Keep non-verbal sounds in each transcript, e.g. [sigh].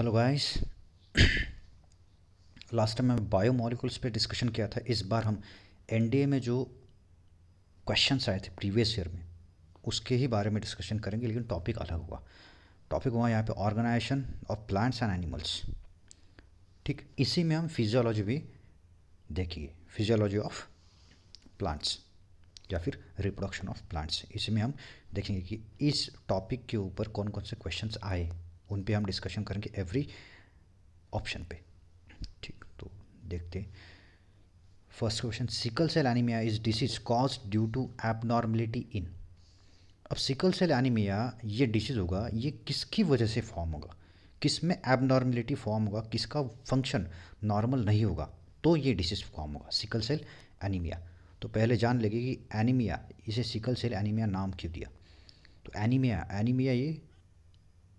hello guys last time मैं बायोमोलिकल्स पे discussion किया था इस बार हम एनडीए में जो क्वेश्चंस आए थे प्रीवियस ईयर में उसके ही बारे में डिस्कशन करेंगे लेकिन टॉपिक अलग हुआ टॉपिक हुआ यहाँ पे organisation of plants and animals ठीक इसी में हम फिजियोलॉजी भी देखिए फिजियोलॉजी ऑफ प्लांट्स या फिर रिप्रोडक्शन ऑफ प्लांट्स इसी में हम देखेंगे कि इस टॉपिक के ऊपर कौन कौन से क्वेश्चंस आए उन पे हम डिस्कशन करेंगे एवरी ऑप्शन पे ठीक तो देखते हैं first question sickle cell anaemia is disease caused due to abnormality in अब सिकल सेल एनीमिया ये डिसीज़ होगा ये किसकी वजह से फॉर्म होगा किस में एबनॉर्मलिटी फॉर्म होगा किसका फंक्शन नॉर्मल नहीं होगा तो ये डिसीज फॉर्म होगा सिकल सेल एनीमिया तो पहले जान लगे कि एनीमिया इसे सिकल सेल एनीमिया नाम क्यों दिया तो एनीमिया एनीमिया ये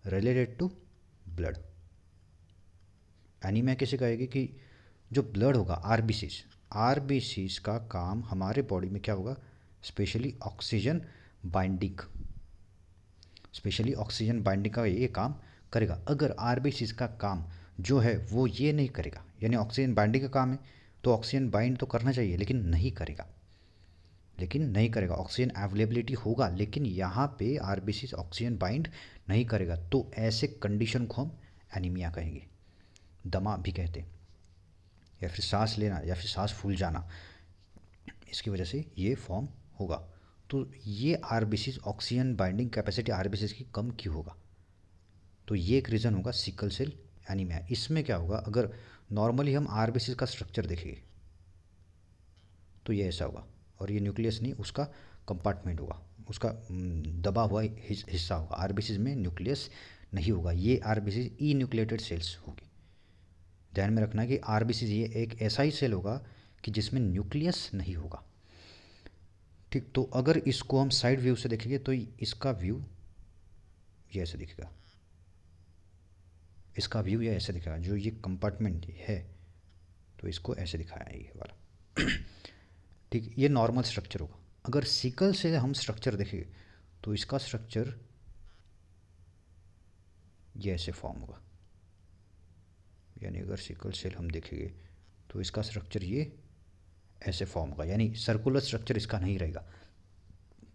रिलेटेड टू ब्लड एनीमिया कैसे कहेगी कि जो ब्लड होगा R B Cs R B Cs का काम हमारे बॉडी में क्या होगा specially oxygen binding specially oxygen binding का ये काम करेगा अगर आर बी सीज का काम जो है वो ये नहीं करेगा यानी ऑक्सीजन बाइंडिंग का काम है तो ऑक्सीजन बाइंड तो करना चाहिए लेकिन नहीं करेगा लेकिन नहीं करेगा ऑक्सीजन अवेलेबिलिटी होगा लेकिन यहाँ पे आर ऑक्सीजन बाइंड नहीं करेगा तो ऐसे कंडीशन को हम एनीमिया कहेंगे दमा भी कहते या फिर सांस लेना या फिर सांस फूल जाना इसकी वजह से ये फॉर्म होगा तो ये R oxygen binding capacity R की कम क्यों होगा तो ये एक रीज़न होगा सिकल सेल एनीमिया इसमें क्या होगा अगर नॉर्मली हम आर का स्ट्रक्चर देखेंगे तो ये ऐसा होगा और ये न्यूक्लियस नहीं उसका कंपार्टमेंट होगा उसका दबा हुआ हिस्सा होगा आर में न्यूक्लियस नहीं होगा ये आरबीसीज ई न्यूक्लिएटेड सेल्स होगी ध्यान में रखना कि आरबीसीज ये एक ऐसा ही सेल होगा कि जिसमें न्यूक्लियस नहीं होगा ठीक तो अगर इसको हम साइड व्यू से देखेंगे तो इसका व्यू ये ऐसे दिखेगा इसका व्यू यह ऐसे दिखेगा जो ये कंपार्टमेंट है तो इसको ऐसे दिखाया ये वाला ठीक ये नॉर्मल स्ट्रक्चर होगा अगर सिकल से हम स्ट्रक्चर देखें तो इसका स्ट्रक्चर ये ऐसे फॉर्म होगा यानी अगर सिकल सेल हम देखेंगे तो इसका स्ट्रक्चर ये ऐसे फॉर्म होगा यानी सर्कुलर स्ट्रक्चर इसका नहीं रहेगा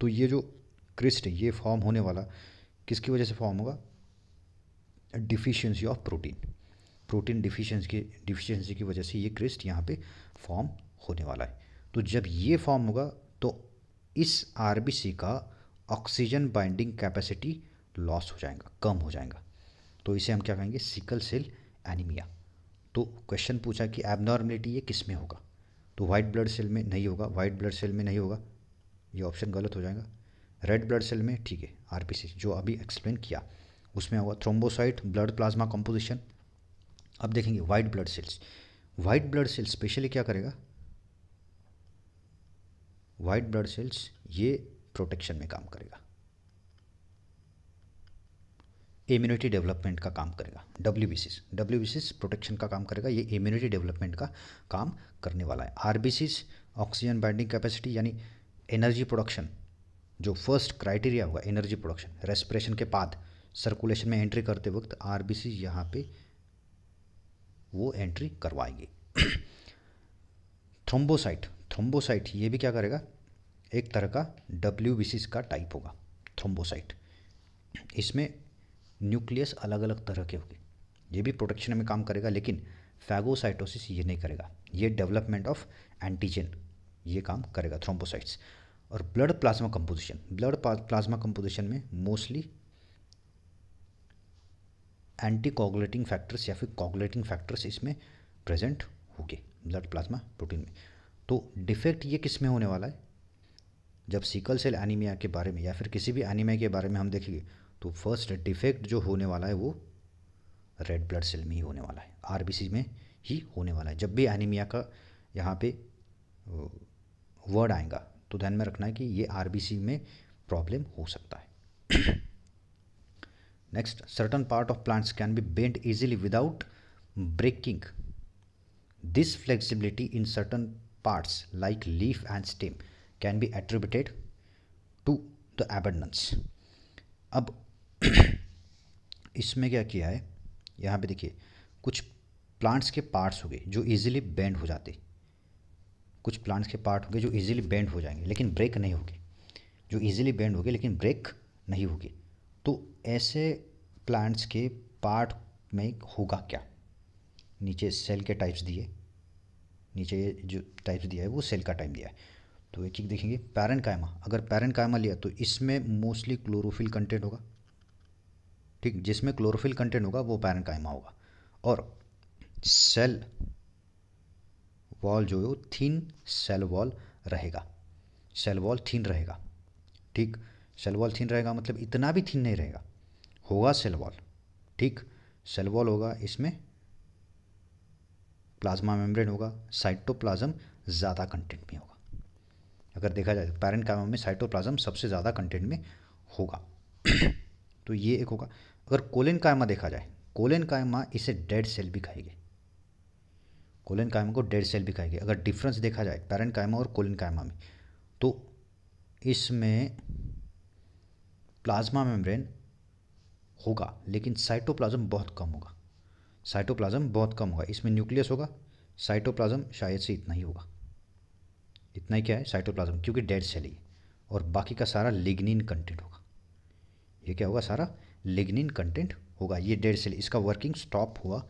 तो ये जो क्रिस्ट है ये फॉर्म होने वाला किसकी वजह से फॉर्म होगा deficiency of protein protein deficiency की डिफिशियंसी की वजह से ये क्रिस्ट यहाँ पे फॉर्म होने वाला है तो जब ये फॉर्म होगा तो इस आर का ऑक्सीजन बाइंडिंग कैपेसिटी लॉस हो जाएगा कम हो जाएगा तो इसे हम क्या कहेंगे सिकल सेल एनीमिया तो क्वेश्चन पूछा कि एबनॉर्मलिटी ये किस में होगा तो वाइट ब्लड सेल में नहीं होगा वाइट ब्लड सेल में नहीं होगा ये ऑप्शन गलत हो जाएगा रेड ब्लड सेल में ठीक है आर जो अभी एक्सप्लेन किया उसमें होगा थ्रोम्बोसाइट ब्लड प्लाज्मा कंपोजिशन अब देखेंगे white blood cells white blood cell specially क्या करेगा वाइट ब्लड सेल्स ये प्रोटेक्शन में काम करेगा इम्यूनिटी डेवलपमेंट का काम करेगा W B Cs W B Cs protection का काम करेगा ये इम्यूनिटी डेवलपमेंट का काम करने वाला है R B Cs oxygen binding capacity यानी एनर्जी प्रोडक्शन जो फर्स्ट क्राइटेरिया हुआ एनर्जी प्रोडक्शन रेस्पिरेशन के बाद सर्कुलेशन में एंट्री करते वक्त आर बी सी यहाँ पर वो एंट्री करवाएंगे थ्रोम्बोसाइट [coughs] थ्रोम्बोसाइट ये भी क्या करेगा एक तरह का डब्ल्यू का टाइप होगा थ्रोम्बोसाइट इसमें न्यूक्लियस अलग अलग तरह के होंगे ये भी प्रोटेक्शन में काम करेगा लेकिन फैगोसाइटोसिस ये नहीं करेगा ये डेवलपमेंट ऑफ एंटीजन ये काम करेगा थ्रोम्बोसाइट्स और blood plasma composition blood plasma composition में मोस्टली एंटी कोगुलेटिंग फैक्टर्स या फिर कॉगुलेटिंग फैक्टर्स इसमें प्रेजेंट होंगे ब्लड प्लाज्मा प्रोटीन में तो डिफेक्ट ये किस में होने वाला है जब सिकल सेल एनीमिया के बारे में या फिर किसी भी एनीमिया के बारे में हम देखेंगे तो फर्स्ट डिफेक्ट जो होने वाला है वो रेड ब्लड सेल में ही होने वाला है आर में ही होने वाला है जब भी एनीमिया का यहाँ पे वर्ड आएगा तो ध्यान में रखना है कि ये आर में प्रॉब्लम हो सकता है next certain part of plants can be bend easily without breaking this flexibility in certain parts like leaf and stem can be attributed to the abundance अब [clears throat] इसमें क्या किया है यहाँ पे देखिए कुछ प्लांट्स के पार्ट्स हो गए जो इजीली बेंड हो जाते कुछ प्लांट्स के पार्ट हो गए जो इजीली बेंड हो जाएंगे लेकिन ब्रेक नहीं होगी जो इजीली बेंड हो गए लेकिन ब्रेक नहीं होगी तो ऐसे प्लांट्स के पार्ट में होगा क्या नीचे सेल के टाइप्स दिए नीचे जो टाइप्स दिया है वो सेल का टाइप दिया है तो एक एक देखेंगे पैरन कायमा अगर पैरन कायमा लिया तो इसमें मोस्टली क्लोरोफिल कंटेंट होगा ठीक जिसमें क्लोरोफिल कंटेंट होगा वो पैरन कायमा होगा और सेल वॉल जो है वो थीन सेल वॉल रहेगा सेल वॉल थीन रहेगा ठीक सेल वॉल थीन रहेगा मतलब इतना भी थीन नहीं रहेगा होगा सेल वॉल ठीक सेल वॉल होगा इसमें प्लाज्मा मेम्ब्रेन होगा साइटोप्लाज्म ज़्यादा कंटेंट में होगा अगर देखा जाए पैरेंट कैमा में साइटोप्लाज्म सबसे ज़्यादा कंटेंट में होगा [clears throat] तो ये एक होगा अगर कोलेन कायमा देखा जाए कोलेन कायमा इसे डेड सेल भी खाएगी कोलेन कायमा को डेड सेल भी खाएगी अगर डिफरेंस देखा जाए पैरेंट कायमा और कोलेन कायमा में तो इसमें प्लाज्मा मेम्ब्रेन होगा लेकिन साइटोप्लाज्म बहुत कम होगा साइटोप्लाज्म बहुत कम होगा इसमें न्यूक्लियस होगा साइटोप्लाज्म शायद से इतना ही होगा इतना ही क्या है साइटोप्लाज्म क्योंकि डेड सेल ही और बाकी का सारा लिग्निन कंटेंट होगा ये क्या होगा सारा लिग्निन कंटेंट होगा ये डेड सेल इसका वर्किंग स्टॉप हुआ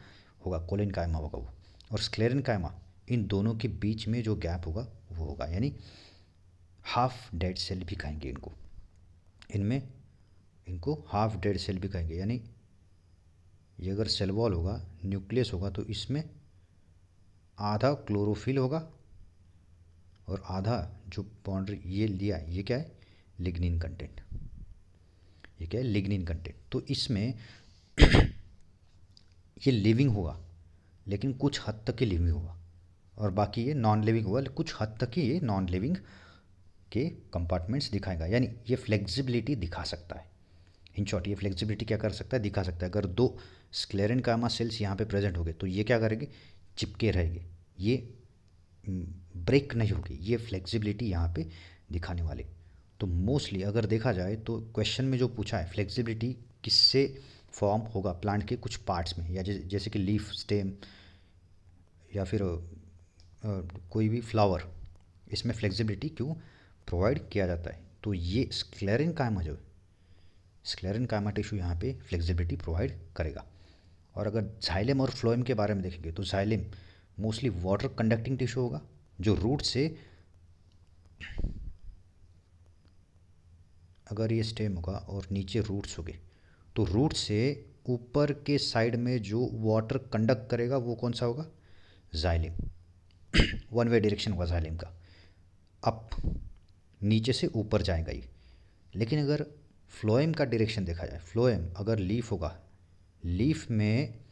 होगा कोलिन कायमा होगा वो और स्क्लेरन कायमा इन दोनों के बीच में जो गैप होगा वो होगा यानी हाफ डेड सेल भी कहेंगे इनको इनमें इनको हाफ डेड सेल भी कहेंगे यानी ये अगर सेल वॉल होगा न्यूक्लियस होगा तो इसमें आधा क्लोरोफिल होगा और आधा जो बाउंड्री ये लिया ये क्या है लिग्निन कंटेंट ये क्या है लिग्निन कंटेंट तो इसमें [clears throat] ये लिविंग हुआ लेकिन कुछ हद तक ही लिविंग हुआ और बाकी ये नॉन लिविंग हुआ कुछ हद तक ही ये नॉन लिविंग के कंपार्टमेंट्स दिखाएगा यानी ये फ्लेक्सिबिलिटी दिखा सकता है इन शॉर्ट ये फ्लेक्सिबिलिटी क्या कर सकता है दिखा सकता है अगर दो स्क्लेरन कामा सेल्स यहाँ पे प्रेजेंट हो गए तो ये क्या करेंगे चिपके रहेंगे ये ब्रेक नहीं होगी ये फ्लेक्सिबिलिटी यहाँ पे दिखाने वाले तो मोस्टली अगर देखा जाए तो क्वेश्चन में जो पूछा है फ्लेक्सिबिलिटी किससे फॉर्म होगा प्लांट के कुछ पार्ट्स में या जैसे कि लीफ स्टेम या फिर कोई भी फ्लावर इसमें फ्लेक्सिबिलिटी क्यों प्रोवाइड किया जाता है तो ये स्क्लेरिन कायमा जो स्क्लेरिन कायमा टिश्यू यहाँ पे फ्लेक्सिबिलिटी प्रोवाइड करेगा और अगर झाइलम और फ्लोएम के बारे में देखेंगे तो xylem mostly water conducting tissue होगा जो रूट से अगर ये स्टेम होगा और नीचे रूट्स होंगे तो रूट से ऊपर के साइड में जो वाटर कंडक्ट करेगा वो कौन सा होगा जाइलिम वन वे डायरेक्शन होगा जाइलिम का अप नीचे से ऊपर जाएगा ये लेकिन अगर फ्लोएम का डायरेक्शन देखा जाए फ्लोएम अगर लीफ होगा लीफ में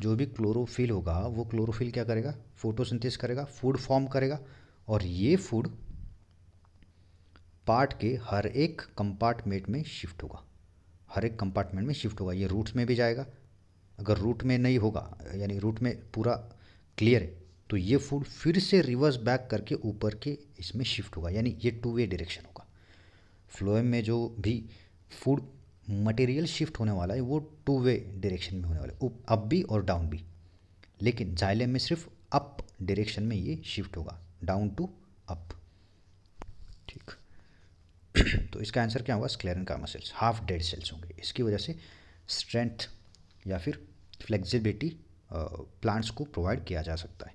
जो भी क्लोरोफिल होगा वो क्लोरोफिल क्या करेगा फोटोसिंथेसिस करेगा फूड फॉर्म करेगा और ये फूड पार्ट के हर एक कंपार्टमेंट में शिफ्ट होगा हर एक कंपार्टमेंट में शिफ्ट होगा ये रूट्स में भी जाएगा अगर रूट में नहीं होगा यानी रूट में पूरा क्लियर है तो ये फूड फिर से रिवर्स बैक करके ऊपर के इसमें शिफ्ट होगा यानी ये टू वे डायरेक्शन होगा फ्लोएम में जो भी फूड मटेरियल शिफ्ट होने वाला है वो टू वे डायरेक्शन में होने वाला है अप भी और डाउन भी लेकिन जाइलम में सिर्फ अप डायरेक्शन में ये शिफ्ट होगा डाउन टू अप ठीक [clears throat] तो इसका आंसर क्या होगा स्क्लेरन का मसल्स हाफ डेड सेल्स होंगे इसकी वजह से स्ट्रेंथ या फिर फ्लेक्सिबिलिटी प्लांट्स को प्रोवाइड किया जा सकता है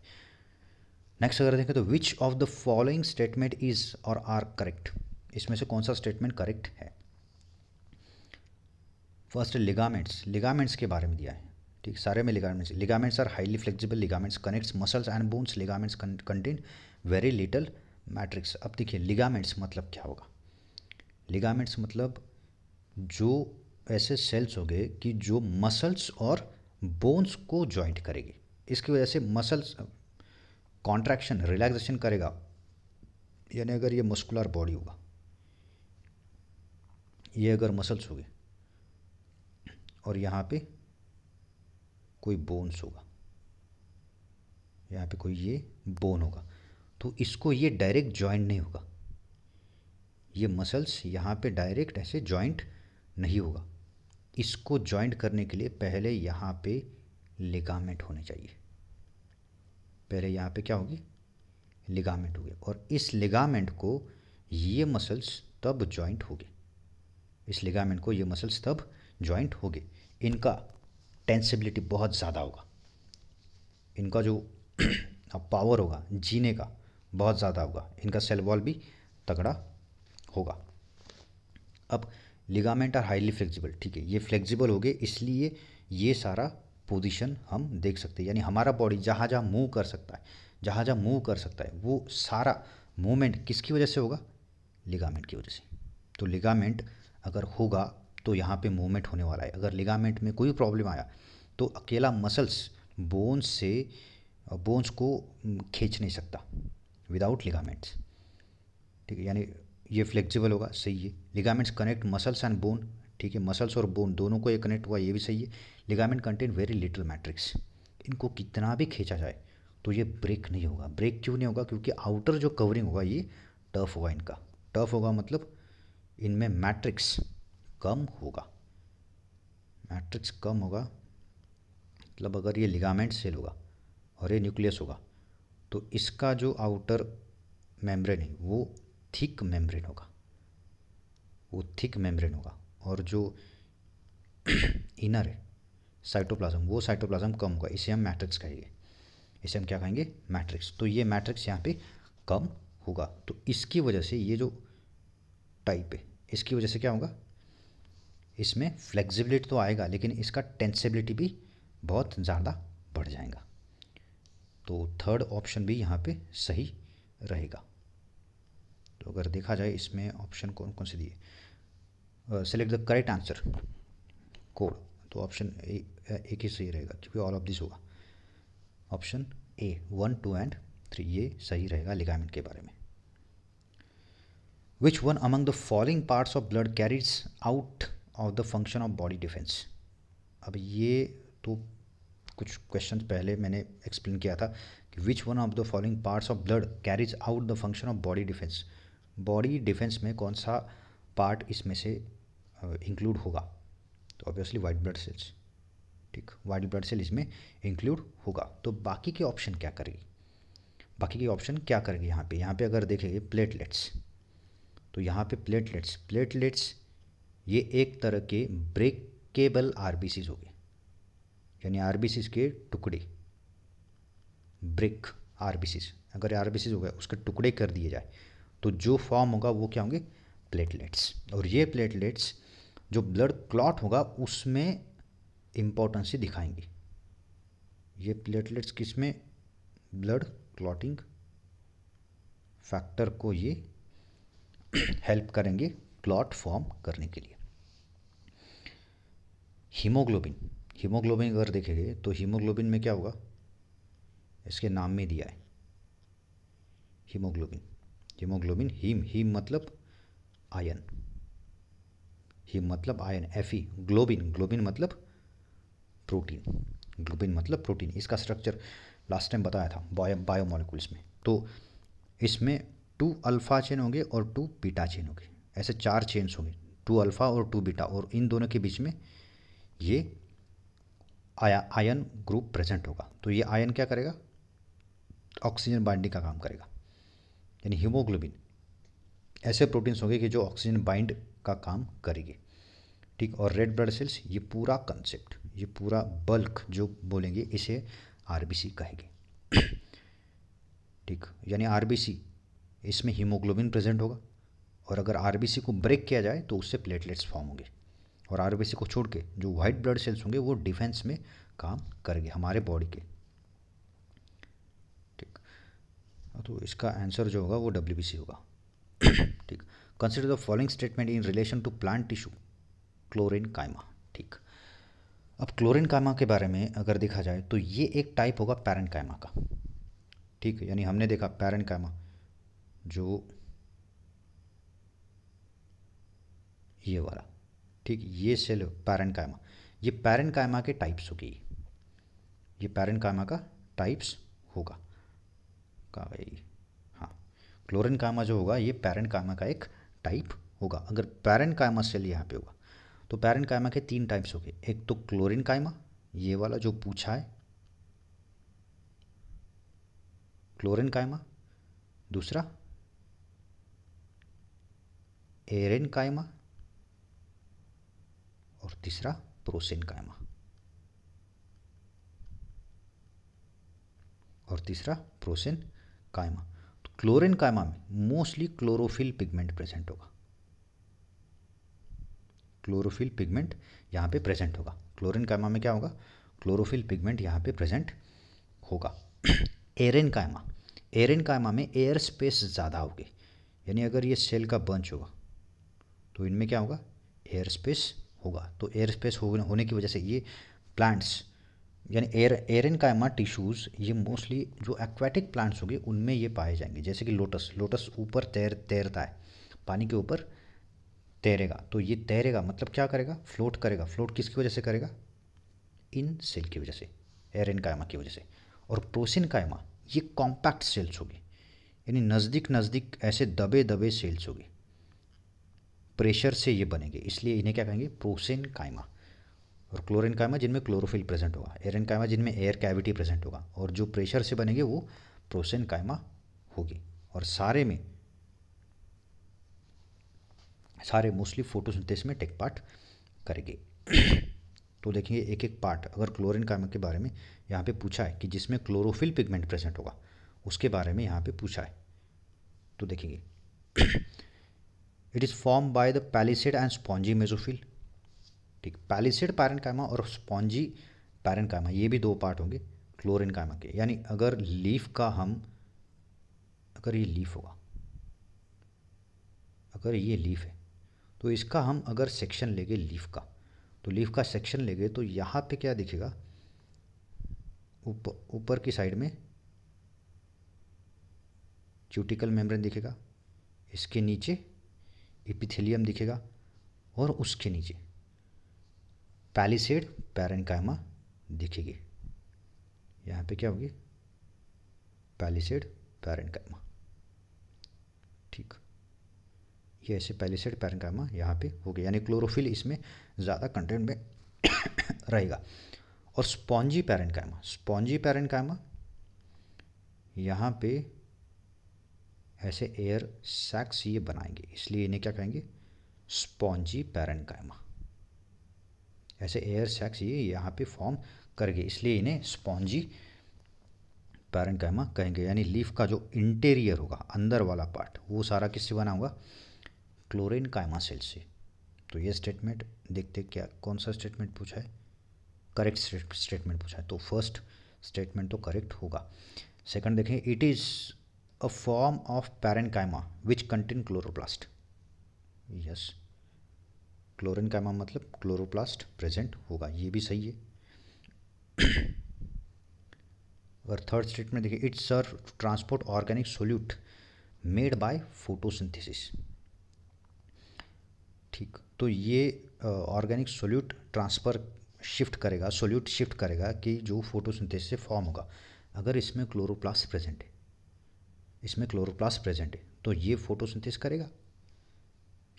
नेक्स्ट अगर देखें तो which of the following statement is और आर करेक्ट इसमें से कौन सा स्टेटमेंट करेक्ट है फर्स्ट लिगामेंट्स लिगामेंट्स के बारे में दिया है ठीक सारे में ligaments ligaments are highly flexible ligaments connects muscles and bones ligaments contain very little matrix अब देखिए लिगामेंट्स मतलब क्या होगा लिगामेंट्स मतलब जो ऐसे सेल्स हो गए कि जो मसल्स और बोन्स को जॉइंट करेगी इसकी वजह से मसल्स कॉन्ट्रैक्शन रिलैक्सेशन करेगा यानी अगर ये मस्कुलर बॉडी होगा ये अगर मसल्स होगी और यहाँ पे कोई बोन्स होगा यहाँ पे कोई ये बोन होगा तो इसको ये डायरेक्ट जॉइंट नहीं होगा ये मसल्स यहाँ पे डायरेक्ट ऐसे जॉइंट नहीं होगा इसको जॉइंट करने के लिए पहले यहाँ पे लिगामेंट होने चाहिए पहले यहाँ पे क्या होगी लिगामेंट होगी और इस लिगामेंट को ये मसल्स तब जॉइंट होगी इस लिगामेंट को ये मसल्स तब जॉइंट गए इनका टेंसिबिलिटी बहुत ज़्यादा होगा इनका जो पावर [clears throat] होगा जीने का बहुत ज़्यादा होगा इनका सेल वॉल भी तगड़ा होगा अब लिगामेंट आर हाईली फ्लेक्सिबल ठीक है ये फ्लेक्सिबल हो गए इसलिए ये सारा पोजीशन हम देख सकते हैं यानी हमारा बॉडी जहाँ जहाँ मूव कर सकता है जहाँ जहाँ मूव कर सकता है वो सारा मूवमेंट किसकी वजह से होगा लिगामेंट की वजह से तो लिगामेंट अगर होगा तो यहाँ पे मूवमेंट होने वाला है अगर लिगामेंट में कोई प्रॉब्लम आया तो अकेला मसल्स बोन्स से बोन्स को खींच नहीं सकता विदाउट लिगामेंट्स ठीक है यानी ये फ्लेक्सिबल होगा सही है ligaments connect muscles and bone ठीक है मसल्स और बोन दोनों को ये कनेक्ट हुआ ये भी सही है ligament contain very little matrix इनको कितना भी खींचा जाए तो ये ब्रेक नहीं होगा ब्रेक क्यों नहीं होगा क्योंकि आउटर जो कवरिंग होगा ये टफ होगा इनका टफ होगा मतलब इनमें मैट्रिक्स कम होगा मैट्रिक्स कम होगा मतलब अगर ये लिगामेंट सेल होगा और ये न्यूक्लियस होगा तो इसका जो आउटर मेम्ब्रेन है वो थिक मेम्ब्रेन होगा वो थिक मेम्ब्रेन होगा और जो [clears throat] इनर है साइटोप्लाज्म वो साइटोप्लाज्म कम होगा इसे हम मैट्रिक्स कहेंगे इसे हम क्या कहेंगे मैट्रिक्स तो ये मैट्रिक्स यहाँ पे कम होगा तो इसकी वजह से ये जो टाइप है इसकी वजह से क्या होगा इसमें फ्लेक्सिबिलिटी तो आएगा लेकिन इसका टेंसिबिलिटी भी बहुत ज़्यादा बढ़ जाएगा तो थर्ड ऑप्शन भी यहाँ पे सही रहेगा तो अगर देखा जाए इसमें ऑप्शन कौन कौन से दिए select the correct answer code तो ऑप्शन ए एक ही सही रहेगा क्योंकि ऑल ऑफ दिस होगा option A one two and three ये सही रहेगा लिगामेंट के बारे में which one among the following parts of blood carries out of the function of body defence अब ये तो कुछ क्वेश्चन पहले मैंने एक्सप्लेन किया था कि which one of the following parts of blood carries out the function of body defence body defence में कौन सा पार्ट इसमें से इंक्लूड होगा तो ऑब्वियसली वाइट ब्लड सेल्स ठीक वाइट ब्लड सेल इसमें इंक्लूड होगा तो बाकी के ऑप्शन क्या करेगी बाकी के ऑप्शन क्या करेंगे यहाँ पे यहाँ पे अगर देखेंगे प्लेटलेट्स तो यहाँ पे प्लेटलेट्स प्लेटलेट्स ये एक तरह के ब्रेकेबल आर हो गए यानी आर के टुकड़े ब्रिक आर अगर आर हो गए उसके टुकड़े कर दिए जाए तो जो फॉर्म होगा वो क्या होंगे प्लेटलेट्स और ये प्लेटलेट्स जो ब्लड क्लॉट होगा उसमें इम्पोर्टेंस दिखाएंगे ये प्लेटलेट्स किस में ब्लड क्लॉटिंग फैक्टर को ये हेल्प [coughs] करेंगे क्लॉट फॉर्म करने के लिए हीमोग्लोबिन हीमोग्लोबिन अगर देखेंगे तो हीमोग्लोबिन में क्या होगा इसके नाम में दिया है हीमोग्लोबिन हीमोग्लोबिन हीम हीम मतलब आयन हीम मतलब iron F E globin globin मतलब प्रोटीन ग्लोबिन मतलब प्रोटीन इसका स्ट्रक्चर लास्ट टाइम बताया था बायो बायोमोलिकुल्स में तो इसमें टू अल्फ़ा चेन होंगे और टू बीटा चेन होंगे ऐसे चार चेन्स होंगे टू अल्फ़ा और टू बीटा और इन दोनों के बीच में ये आया आयन ग्रुप प्रेजेंट होगा तो ये आयन क्या करेगा ऑक्सीजन बाइंडिंग का काम करेगा यानी हीमोग्लोबिन ऐसे प्रोटीन्स होंगे कि जो ऑक्सीजन बाइंड का काम करेंगे ठीक और रेड ब्लड सेल्स ये पूरा कंसेप्ट ये पूरा बल्क जो बोलेंगे इसे सी कहेंगे [clears throat] ठीक यानी सी इसमें हीमोग्लोबिन प्रेजेंट होगा और अगर आर को ब्रेक किया जाए तो उससे प्लेटलेट्स फॉर्म होंगे और आर को छोड़ के जो वाइट ब्लड सेल्स होंगे वो डिफेंस में काम करेंगे हमारे बॉडी के ठीक हाँ, तो इसका आंसर जो होगा वो डब्ल्यू होगा [coughs] ठीक consider the following statement in relation to plant tissue chlorenchyma ठीक अब क्लोरिन कायमा के बारे में अगर देखा जाए तो ये एक टाइप होगा पैरन कायमा का ठीक है यानी हमने देखा पैरन कायमा जो ये वाला ठीक ये सेल पैरेंट कायमा ये पैरेंट कायमा के टाइप्स होगी ये पैरेंट कायमा का टाइप्स होगा का हाँ क्लोरिन कायमा जो होगा ये पैरेंट कायमा का एक टाइप होगा अगर पैरेंट कायमा सेल यहाँ पे होगा तो पैरेंट कायमा के तीन टाइप्स हो गए एक तो क्लोरिन कायमा ये वाला जो पूछा है क्लोरिन कायमा दूसरा एरेन कायमा और तीसरा प्रोसिन कायमा और तीसरा प्रोसिन कायमा तो क्लोरिन कायमा में मोस्टली क्लोरोफिल पिगमेंट प्रेजेंट होगा क्लोरोफिल पिगमेंट यहां पे प्रेजेंट होगा क्लोरिन कायमा में क्या होगा क्लोरोफिल पिगमेंट यहाँ पे प्रेजेंट होगा [clears throat] एरेन कायमा एरेन कायमा में एयर स्पेस ज़्यादा होगी यानी अगर ये सेल का बंच होगा तो इनमें क्या होगा एयर स्पेस होगा तो एयर स्पेस होने की वजह से ये प्लांट्स यानी एयर एरन कायमा टिश्यूज़ ये मोस्टली जो एक्वाटिक प्लांट्स होंगे उनमें ये पाए जाएंगे जैसे कि लोटस लोटस ऊपर तैर तैरता है पानी के ऊपर तैरेगा तो ये तैरेगा मतलब क्या करेगा फ्लोट करेगा फ्लोट किसकी वजह से करेगा इन सेल की वजह से एयरन कायमा की वजह से और प्रोसिन कायमा ये कॉम्पैक्ट सेल्स होगी यानी नज़दीक नज़दीक ऐसे दबे दबे सेल्स होगी प्रेशर से ये बनेंगे इसलिए इन्हें क्या कहेंगे प्रोसेन कायमा और क्लोरिन कायमा जिनमें क्लोरोफिल प्रेजेंट होगा एरन कायमा जिनमें एयर कैविटी प्रेजेंट होगा और जो प्रेशर से बनेंगे वो प्रोसेन कायमा होगी और सारे में सारे मोस्टली फोटोसिंथेसिस में टेक पार्ट करेंगे तो देखेंगे एक एक पार्ट अगर क्लोरिन कायमा के बारे में यहाँ पे पूछा है कि जिसमें क्लोरोफिल पिगमेंट प्रेजेंट होगा उसके बारे में यहाँ पे पूछा है तो देखेंगे it is form by the palisade and spongy mesophyll ठीक पैलिसिड कायमा और स्पॉन्जी कायमा ये भी दो पार्ट होंगे क्लोरिन कायमा के यानी अगर लीफ का हम अगर ये लीफ होगा अगर ये लीफ है तो इसका हम अगर सेक्शन लेंगे लीफ का तो लीफ का सेक्शन लेंगे तो यहाँ पे क्या दिखेगा ऊपर ऊपर की साइड में क्यूटिकल मेम्ब्रेन दिखेगा इसके नीचे एपिथेलियम दिखेगा और उसके नीचे पैलिसेड पैरनकाइमा दिखेगी यहाँ पे क्या होगी पैलिसेड पैरनकाइमा ठीक ये ऐसे पैलिसेड पैरनकाइमा यहाँ पे हो गया यानी क्लोरोफिल इसमें ज़्यादा कंटेंट में [coughs] रहेगा और स्पॉन्जी पैरनकाइमा स्पॉन्जी पैरनकाइमा यहाँ पे ऐसे एयर सैक्स ये बनाएंगे इसलिए इन्हें क्या कहेंगे स्पॉन्जी पैरनकाइमा ऐसे एयर सैक्स ये यहाँ पे फॉर्म करेंगे इसलिए इन्हें स्पॉन्जी पैरनकाइमा कहेंगे यानी लीफ का जो इंटीरियर होगा अंदर वाला पार्ट वो सारा किससे बना होगा क्लोरिन कायमा सेल से तो ये स्टेटमेंट देखते क्या कौन सा स्टेटमेंट पूछा है करेक्ट स्टेटमेंट पूछा है तो फर्स्ट स्टेटमेंट तो करेक्ट होगा सेकंड देखें it is a form of parenchyma which contain chloroplast yes chlorenchyma मतलब क्लोरोप्लास्ट प्रेजेंट होगा ये भी सही है और थर्ड स्टेटमेंट देखिए it's sir transport organic solute made by photosynthesis ठीक तो ये ऑर्गेनिक सोल्यूट ट्रांसफर शिफ्ट करेगा सोल्यूट शिफ्ट करेगा कि जो फोटोसिंथेसिस से फॉर्म होगा अगर इसमें क्लोरोप्लास्ट प्रेजेंट है इसमें क्लोरोप्लास्ट प्रेजेंट है तो ये फोटोसिंथेसिस करेगा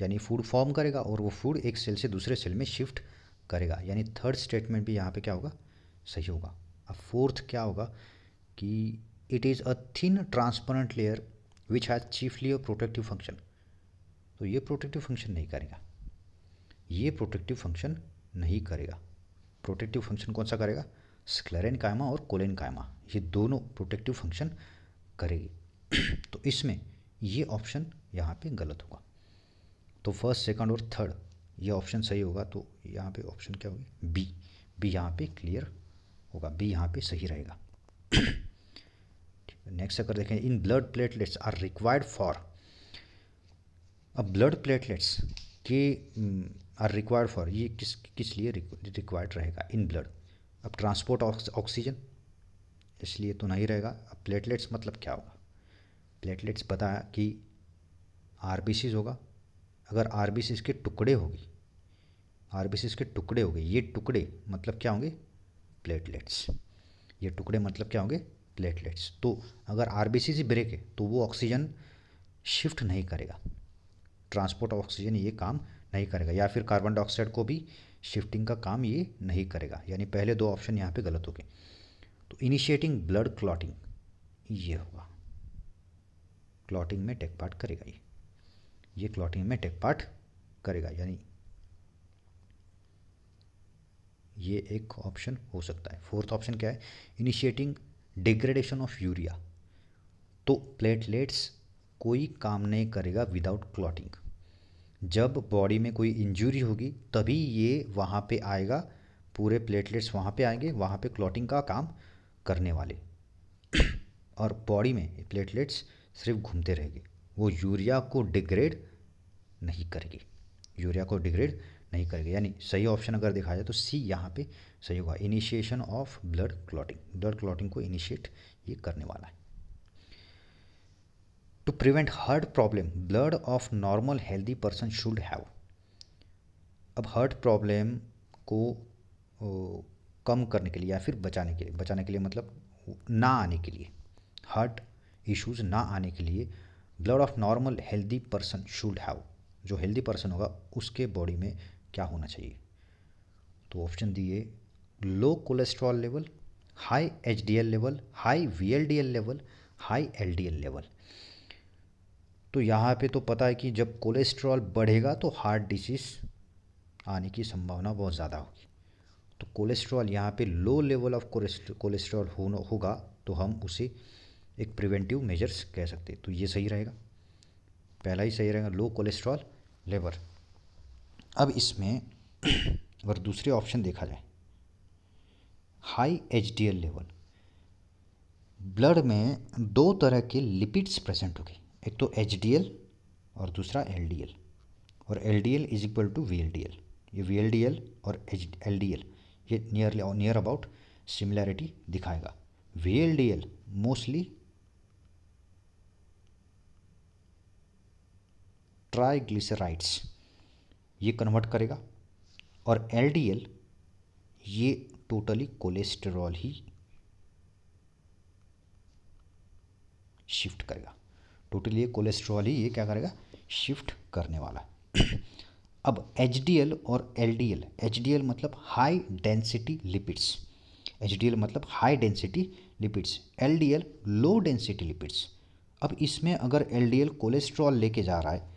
यानी फूड फॉर्म करेगा और वो फूड एक सेल से दूसरे सेल में शिफ्ट करेगा यानी थर्ड स्टेटमेंट भी यहाँ पे क्या होगा सही होगा अब फोर्थ क्या होगा कि it is a thin transparent layer which has chiefly a protective function तो ये प्रोटेक्टिव फंक्शन नहीं करेगा ये प्रोटेक्टिव फंक्शन नहीं करेगा प्रोटेक्टिव फंक्शन कौन सा करेगा स्क्लेरन कायमा और कोलेन कायमा ये दोनों प्रोटेक्टिव फंक्शन करेगी तो इसमें ये ऑप्शन यहाँ पे गलत होगा तो फर्स्ट सेकंड और थर्ड ये ऑप्शन सही होगा तो यहाँ पे ऑप्शन क्या होगी बी बी यहाँ पे क्लियर होगा बी यहाँ पे सही रहेगा नेक्स्ट [clears throat] अगर देखें in blood platelets are required for अब ब्लड प्लेटलेट्स के आर रिक्वायर्ड फॉर ये किस किस लिए रिक्वायर्ड रहेगा इन ब्लड अब ट्रांसपोर्ट ऑक्सीजन इसलिए तो नहीं रहेगा अब प्लेटलेट्स मतलब क्या होगा प्लेटलेट्स पता कि आर होगा अगर आर के टुकड़े होगी आर के टुकड़े हो गए ये टुकड़े मतलब क्या होंगे प्लेटलेट्स ये टुकड़े मतलब क्या होंगे प्लेटलेट्स तो अगर आर ब्रेक है तो वो ऑक्सीजन शिफ्ट नहीं करेगा ट्रांसपोर्ट ऑक्सीजन ये काम नहीं करेगा या फिर कार्बन डाइऑक्साइड को भी शिफ्टिंग का काम ये नहीं करेगा यानी पहले दो ऑप्शन यहाँ पे गलत हो गए तो इनिशिएटिंग ब्लड क्लॉटिंग ये होगा क्लॉटिंग में टेक पार्ट करेगा ये ये क्लॉटिंग में टेक पार्ट करेगा यानी ये एक ऑप्शन हो सकता है फोर्थ ऑप्शन क्या है इनिशिएटिंग डिग्रेडेशन ऑफ यूरिया तो प्लेटलेट्स कोई काम नहीं करेगा विदाउट क्लॉटिंग जब बॉडी में कोई इंजरी होगी तभी ये वहाँ पे आएगा पूरे प्लेटलेट्स वहाँ पे आएंगे वहाँ पे क्लॉटिंग का काम करने वाले और बॉडी में प्लेटलेट्स सिर्फ घूमते रहेंगे वो यूरिया को डिग्रेड नहीं करेगी यूरिया को डिग्रेड नहीं करेगी यानी सही ऑप्शन अगर देखा जाए तो सी यहाँ पे सही होगा initiation of blood clotting blood clotting को इनिशिएट ये करने वाला है to prevent heart problem blood of normal healthy person should have अब हार्ट प्रॉब्लम को कम करने के लिए या फिर बचाने के लिए बचाने के लिए मतलब ना आने के लिए हार्ट इश्यूज़ ना आने के लिए blood of normal healthy person should have जो हेल्दी पर्सन होगा उसके बॉडी में क्या होना चाहिए तो ऑप्शन दिए low cholesterol level high H level high V level high L level तो यहाँ पे तो पता है कि जब कोलेस्ट्रॉल बढ़ेगा तो हार्ट डिजीज़ आने की संभावना बहुत ज़्यादा होगी तो कोलेस्ट्रॉल यहाँ पे लो लेवल ऑफ कोलेस्ट्रॉल होना होगा तो हम उसे एक प्रिवेंटिव मेजर्स कह सकते तो ये सही रहेगा पहला ही सही रहेगा लो कोलेस्ट्रॉल लेवर अब इसमें अगर [clears throat] दूसरे ऑप्शन देखा जाए high H D L level blood में दो तरह के लिपिड्स प्रेजेंट गए एक तो एच डी एल और दूसरा एल और L D L is equal to V L D L ये वी एल डी एल और एच एल डी एल ये नियरली नियर अबाउट सिमिलैरिटी दिखाएगा V L D L mostly triglycerides ये convert करेगा और एल ये totally cholesterol ही shift करेगा टोटली ये कोलेस्ट्रॉल ही ये क्या करेगा शिफ्ट करने वाला [clears throat] अब एच और एल डी मतलब हाई डेंसिटी लिपिड्स एच मतलब high density lipids L low density lipids अब इसमें अगर एल कोलेस्ट्रॉल लेके जा रहा है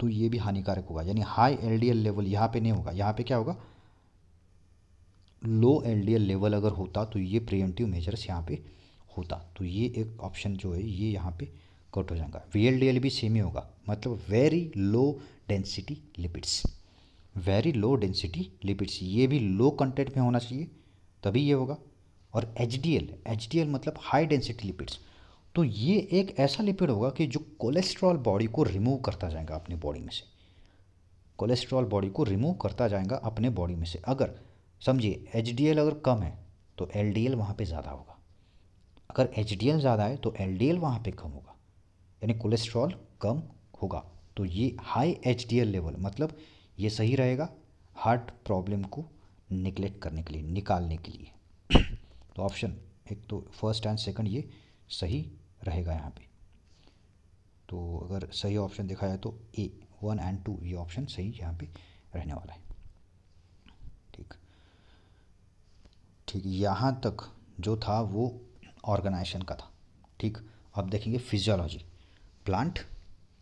तो ये भी हानिकारक होगा यानी हाई एलडीएल लेवल यहाँ पे नहीं होगा यहाँ पे क्या होगा लो एलडीएल लेवल अगर होता तो ये प्रिवेंटिव मेजर्स यहाँ पे होता तो ये एक ऑप्शन जो है ये यहाँ पे कट हो जाएगा वी भी सेम ही होगा मतलब very low density lipids very low density lipids ये भी लो कंटेंट में होना चाहिए तभी ये होगा और एच डी एल मतलब हाई डेंसिटी लिपिड्स तो ये एक ऐसा लिपिड होगा कि जो कोलेस्ट्रॉल बॉडी को रिमूव करता जाएगा अपने बॉडी में से कोलेस्ट्रॉल बॉडी को रिमूव करता जाएगा अपने बॉडी में से अगर समझिए एच अगर कम है तो एल डी वहाँ पर ज़्यादा होगा अगर एच ज़्यादा है तो एल डी एल वहाँ पर कम होगा यानी कोलेस्ट्रॉल कम होगा तो ये high H D L level मतलब ये सही रहेगा हार्ट प्रॉब्लम को निगलेक्ट करने के लिए निकालने के लिए [coughs] तो ऑप्शन एक तो फर्स्ट एंड सेकंड ये सही रहेगा यहाँ पे तो अगर सही ऑप्शन देखा जाए तो ए वन एंड टू ये ऑप्शन सही यहाँ पे रहने वाला है ठीक ठीक यहाँ तक जो था वो ऑर्गेनाइजेशन का था ठीक अब देखेंगे फिजियोलॉजी प्लांट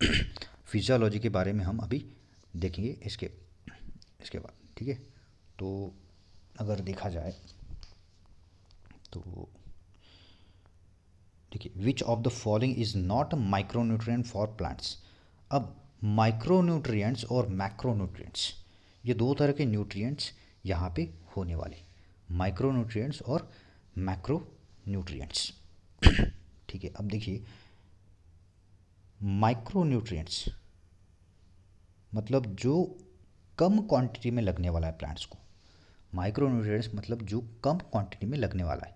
फिजियोलॉजी के बारे में हम अभी देखेंगे इसके इसके बाद ठीक है तो अगर देखा जाए तो देखिए which of the following is not a micronutrient for plants अब माइक्रोन्यूट्रिएंट्स और मैक्रोन्यूट्रिएंट्स ये दो तरह के न्यूट्रिएंट्स यहाँ पे होने वाले माइक्रोन्यूट्रिएंट्स और मैक्रो न्यूट्रियट्स [coughs] ठीक है अब देखिए माइक्रोन्यूट्रिएंट्स मतलब जो कम क्वांटिटी में लगने वाला है प्लांट्स को माइक्रोन्यूट्रिएंट्स मतलब जो कम क्वांटिटी में लगने वाला है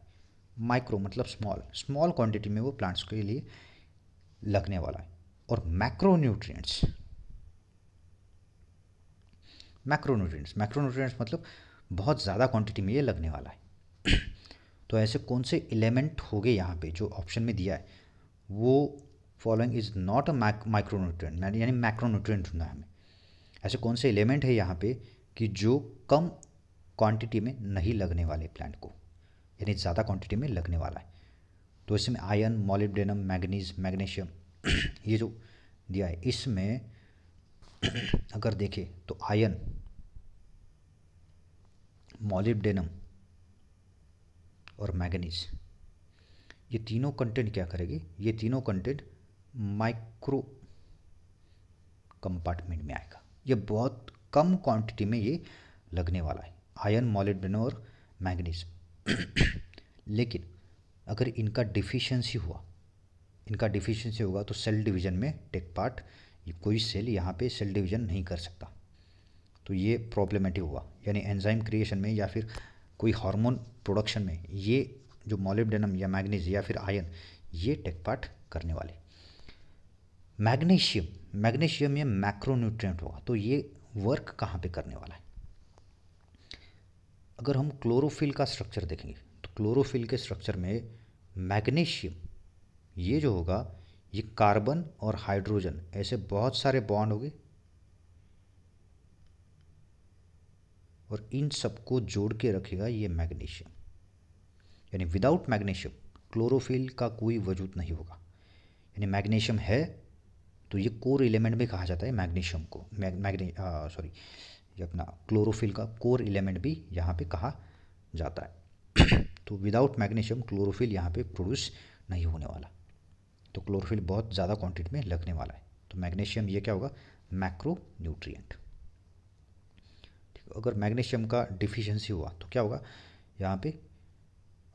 माइक्रो मतलब स्मॉल स्मॉल क्वांटिटी में वो प्लांट्स के लिए लगने वाला है और मैक्रोन्यूट्रिएंट्स मैक्रोन्यूट्रिएंट्स मैक्रोन्यूट्रिएंट्स मतलब बहुत ज़्यादा क्वांटिटी में ये लगने वाला है तो ऐसे कौन से एलिमेंट हो गए यहाँ पे जो ऑप्शन में दिया है वो following is not a micro nutrient यानी मैक्रो न्यूट्रिएंट ढूंढना है हमें ऐसे कौन से एलिमेंट है यहाँ पे कि जो कम क्वांटिटी में नहीं लगने वाले प्लांट को यानी ज़्यादा क्वांटिटी में लगने वाला है तो इसमें आयन मॉलिब्डेनम मैग्नीज मैग्नीशियम ये जो दिया है इसमें [clears throat] अगर देखें तो आयन मॉलिब्डेनम और मैग्नीज ये तीनों कंटेंट क्या करेगी ये तीनों कंटेंट माइक्रो कंपार्टमेंट में आएगा ये बहुत कम क्वांटिटी में ये लगने वाला है आयन मॉलिब्डेनम और मैग्नीज [coughs] लेकिन अगर इनका डिफिशियंसी हुआ इनका डिफिशियंसी होगा तो सेल डिवीज़न में टेक पार्ट कोई सेल यहाँ पे सेल डिवीज़न नहीं कर सकता तो ये प्रॉब्लमेटिक हुआ यानी एंजाइम क्रिएशन में या फिर कोई हार्मोन प्रोडक्शन में ये जो मोलिब्डेनम या मैग्नीज या फिर आयन ये टेक पार्ट करने वाले मैग्नीशियम मैग्नीशियम ये मैक्रोन्यूट्रिएंट होगा तो ये वर्क कहाँ पे करने वाला है अगर हम क्लोरोफिल का स्ट्रक्चर देखेंगे तो क्लोरोफिल के स्ट्रक्चर में मैग्नीशियम ये जो होगा ये कार्बन और हाइड्रोजन ऐसे बहुत सारे बॉन्ड होंगे और इन सबको जोड़ के रखेगा ये मैग्नीशियम यानी विदाउट मैग्नीशियम क्लोरोफिल का कोई वजूद नहीं होगा यानी मैग्नीशियम है तो ये कोर एलिमेंट में कहा जाता है मैग्नीशियम को मैग्नी सॉरी ये अपना क्लोरोफिल का कोर एलिमेंट भी यहाँ पे कहा जाता है [clears throat] तो विदाउट मैग्नीशियम क्लोरोफिल यहाँ पे प्रोड्यूस नहीं होने वाला तो क्लोरोफिल बहुत ज़्यादा क्वांटिटी में लगने वाला है तो मैग्नीशियम ये क्या होगा मैक्रो न्यूट्रियट ठीक अगर मैग्नीशियम का डिफिशियंसी हुआ तो क्या होगा यहाँ पे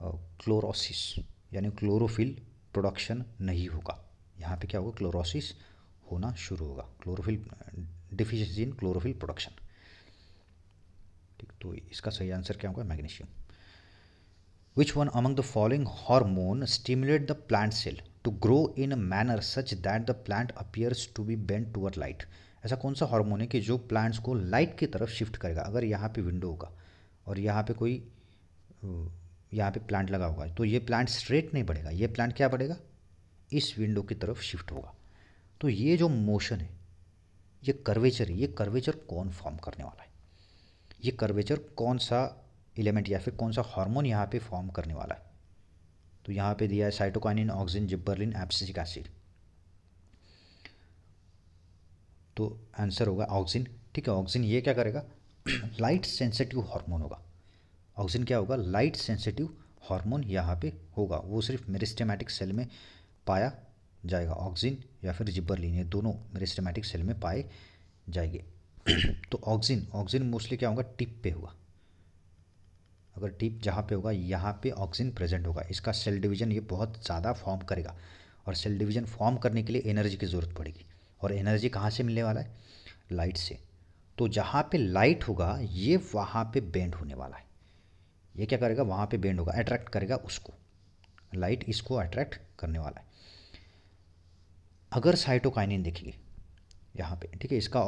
क्लोरोसिस यानी क्लोरोफिल प्रोडक्शन नहीं होगा यहाँ पे क्या होगा क्लोरोसिस होना शुरू होगा chlorophyll deficiency in chlorophyll production ठीक तो इसका सही आंसर क्या होगा magnesium which one among the following hormone stimulate the plant cell to grow in a manner such that the plant appears to be bend toward light ऐसा कौन सा hormone है कि जो प्लांट्स को लाइट की तरफ शिफ्ट करेगा अगर यहाँ पे विंडो होगा और यहाँ पे कोई यहाँ पे प्लांट लगा होगा तो ये प्लांट स्ट्रेट नहीं बढ़ेगा ये प्लांट क्या बढ़ेगा इस विंडो की तरफ शिफ्ट होगा तो ये जो मोशन है ये कर्वेचर ये कर्वेचर कौन फॉर्म करने वाला है ये कर्वेचर कौन सा एलिमेंट या फिर कौन सा हार्मोन यहाँ पे फॉर्म करने वाला है तो यहाँ पे दिया है cytokinin auxin gibberellin abscisic acid तो आंसर होगा ऑक्सीजन ठीक है ऑक्सीजन ये क्या करेगा लाइट सेंसिटिव हार्मोन होगा ऑक्सीजन क्या होगा लाइट सेंसिटिव हार्मोन यहाँ पे होगा वो सिर्फ मेरिस्टेमेटिक सेल में पाया जाएगा ऑक्सीजन या फिर जिब्बरलिन ये दोनों मेरिस्टेमेटिक सेल में पाए जाएंगे [clears throat] तो ऑक्सीजन ऑक्सीजन मोस्टली क्या होगा टिप पे होगा अगर टिप जहाँ पे होगा यहाँ पे ऑक्सीजन प्रेजेंट होगा इसका सेल डिवीजन ये बहुत ज़्यादा फॉर्म करेगा और सेल डिवीजन फॉर्म करने के लिए एनर्जी की ज़रूरत पड़ेगी और एनर्जी कहाँ से मिलने वाला है लाइट से तो जहाँ पे लाइट होगा ये वहाँ पे बेंड होने वाला है ये क्या करेगा वहाँ पे बेंड होगा अट्रैक्ट करेगा उसको लाइट इसको अट्रैक्ट करने वाला है अगर साइटोकाइनिन देखिए यहाँ पे ठीक है इसका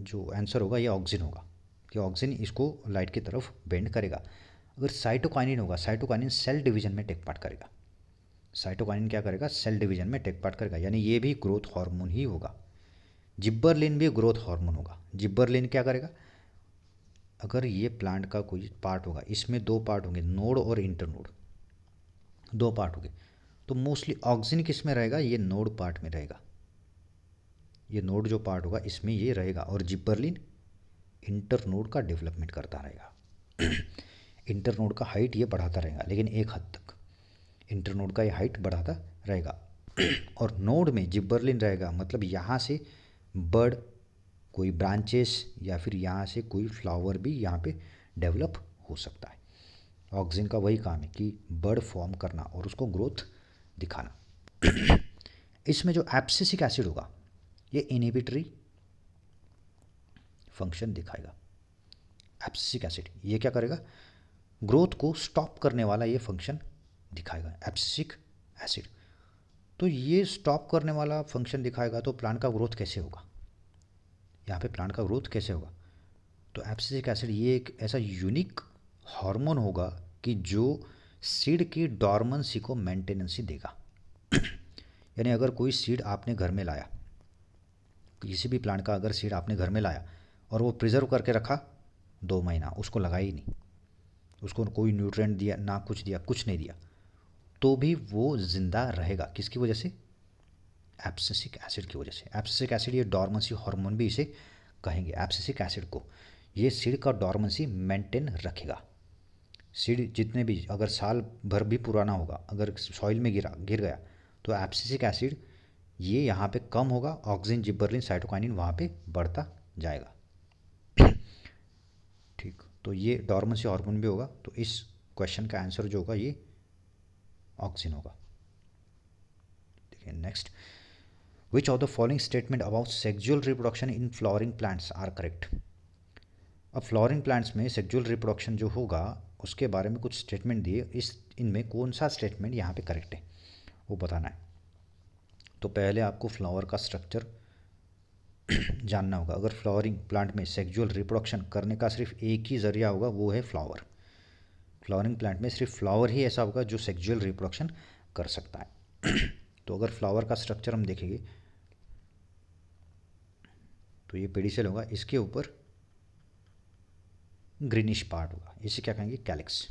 जो आंसर होगा ये ऑक्सीजन होगा कि ऑक्सीजन इसको लाइट की तरफ बेंड करेगा अगर साइटोकाइनिन होगा साइटोकाइनिन सेल डिवीजन में टेक पार्ट करेगा साइटोकाइनिन क्या करेगा सेल डिवीजन में टेक पार्ट करेगा यानी ये भी ग्रोथ हार्मोन ही होगा जिब्बरलिन भी ग्रोथ हार्मोन होगा जिब्बरलिन क्या करेगा अगर ये प्लांट का कोई पार्ट होगा इसमें दो पार्ट होंगे नोड और इंटरनोड दो पार्ट होंगे तो मोस्टली ऑक्सीजन किस में रहेगा ये नोड पार्ट में रहेगा ये नोड जो पार्ट होगा इसमें ये रहेगा और जिब्बरलिन इंटर नोड का डेवलपमेंट करता रहेगा इंटर [clears throat] नोड का हाइट ये बढ़ाता रहेगा लेकिन एक हद तक इंटर नोड का ये हाइट बढ़ाता रहेगा [clears throat] और नोड में जिब्बरलिन रहेगा मतलब यहाँ से बर्ड कोई ब्रांचेस या फिर यहाँ से कोई फ्लावर भी यहाँ पे डेवलप हो सकता है ऑक्सीजन का वही काम है कि बर्ड फॉर्म करना और उसको ग्रोथ दिखाना [clears throat] इसमें जो एप्सिसिक एसिड होगा ये इनिबिटरी फंक्शन दिखाएगा एप्सिसिक एसिड ये क्या करेगा ग्रोथ को स्टॉप करने वाला ये फंक्शन दिखाएगा एप्सिसिक एसिड तो ये स्टॉप करने वाला फंक्शन दिखाएगा तो प्लांट का ग्रोथ कैसे होगा यहाँ पे प्लांट का ग्रोथ कैसे होगा तो एप्सिसिक एसिड ये एक ऐसा यूनिक हार्मोन होगा कि जो सीड की डॉर्मेंसी को मेंटेनेंसी देगा [coughs] यानी अगर कोई सीड आपने घर में लाया किसी भी प्लांट का अगर सीड आपने घर में लाया और वो प्रिजर्व करके रखा दो महीना उसको लगा ही नहीं उसको कोई न्यूट्रेंट दिया ना कुछ दिया कुछ नहीं दिया तो भी वो ज़िंदा रहेगा किसकी वजह से एप्सिसिक एसिड की वजह से एप्सिसिक एसिड ये डॉर्मेंसी हार्मोन भी इसे कहेंगे एप्सिसिक एसिड को ये सीड का डॉर्मेंसी मेंटेन रखेगा सीड जितने भी अगर साल भर भी पुराना होगा अगर सॉइल में गिरा गिर गया तो एप्सिसिक एसिड ये यहाँ पे कम होगा ऑक्सीजन जिबरलिन साइटोकाइनिन वहाँ पे बढ़ता जाएगा ठीक तो ये डॉर्मेंसी हार्मोन भी होगा तो इस क्वेश्चन का आंसर जो होगा ये ऑक्सीजन होगा देखिए next which of the following statement about sexual reproduction in flowering plants are correct अब फ्लॉरिंग प्लांट्स में सेक्जुअल रिप्रोडक्शन जो होगा उसके बारे में कुछ स्टेटमेंट दिए इस इनमें कौन सा स्टेटमेंट यहाँ पे करेक्ट है वो बताना है तो पहले आपको फ्लावर का स्ट्रक्चर [clears throat] जानना होगा अगर फ्लावरिंग प्लांट में सेक्जुअल रिप्रोडक्शन करने का सिर्फ एक ही जरिया होगा वो है फ्लावर फ्लावरिंग प्लांट में सिर्फ फ्लावर ही ऐसा होगा जो सेक्जुअल रिप्रोडक्शन कर सकता है [clears throat] तो अगर फ्लावर का स्ट्रक्चर हम देखेंगे तो ये पेडिसल होगा इसके ऊपर ग्रीनिश पार्ट होगा इसे क्या कहेंगे कैलेक्स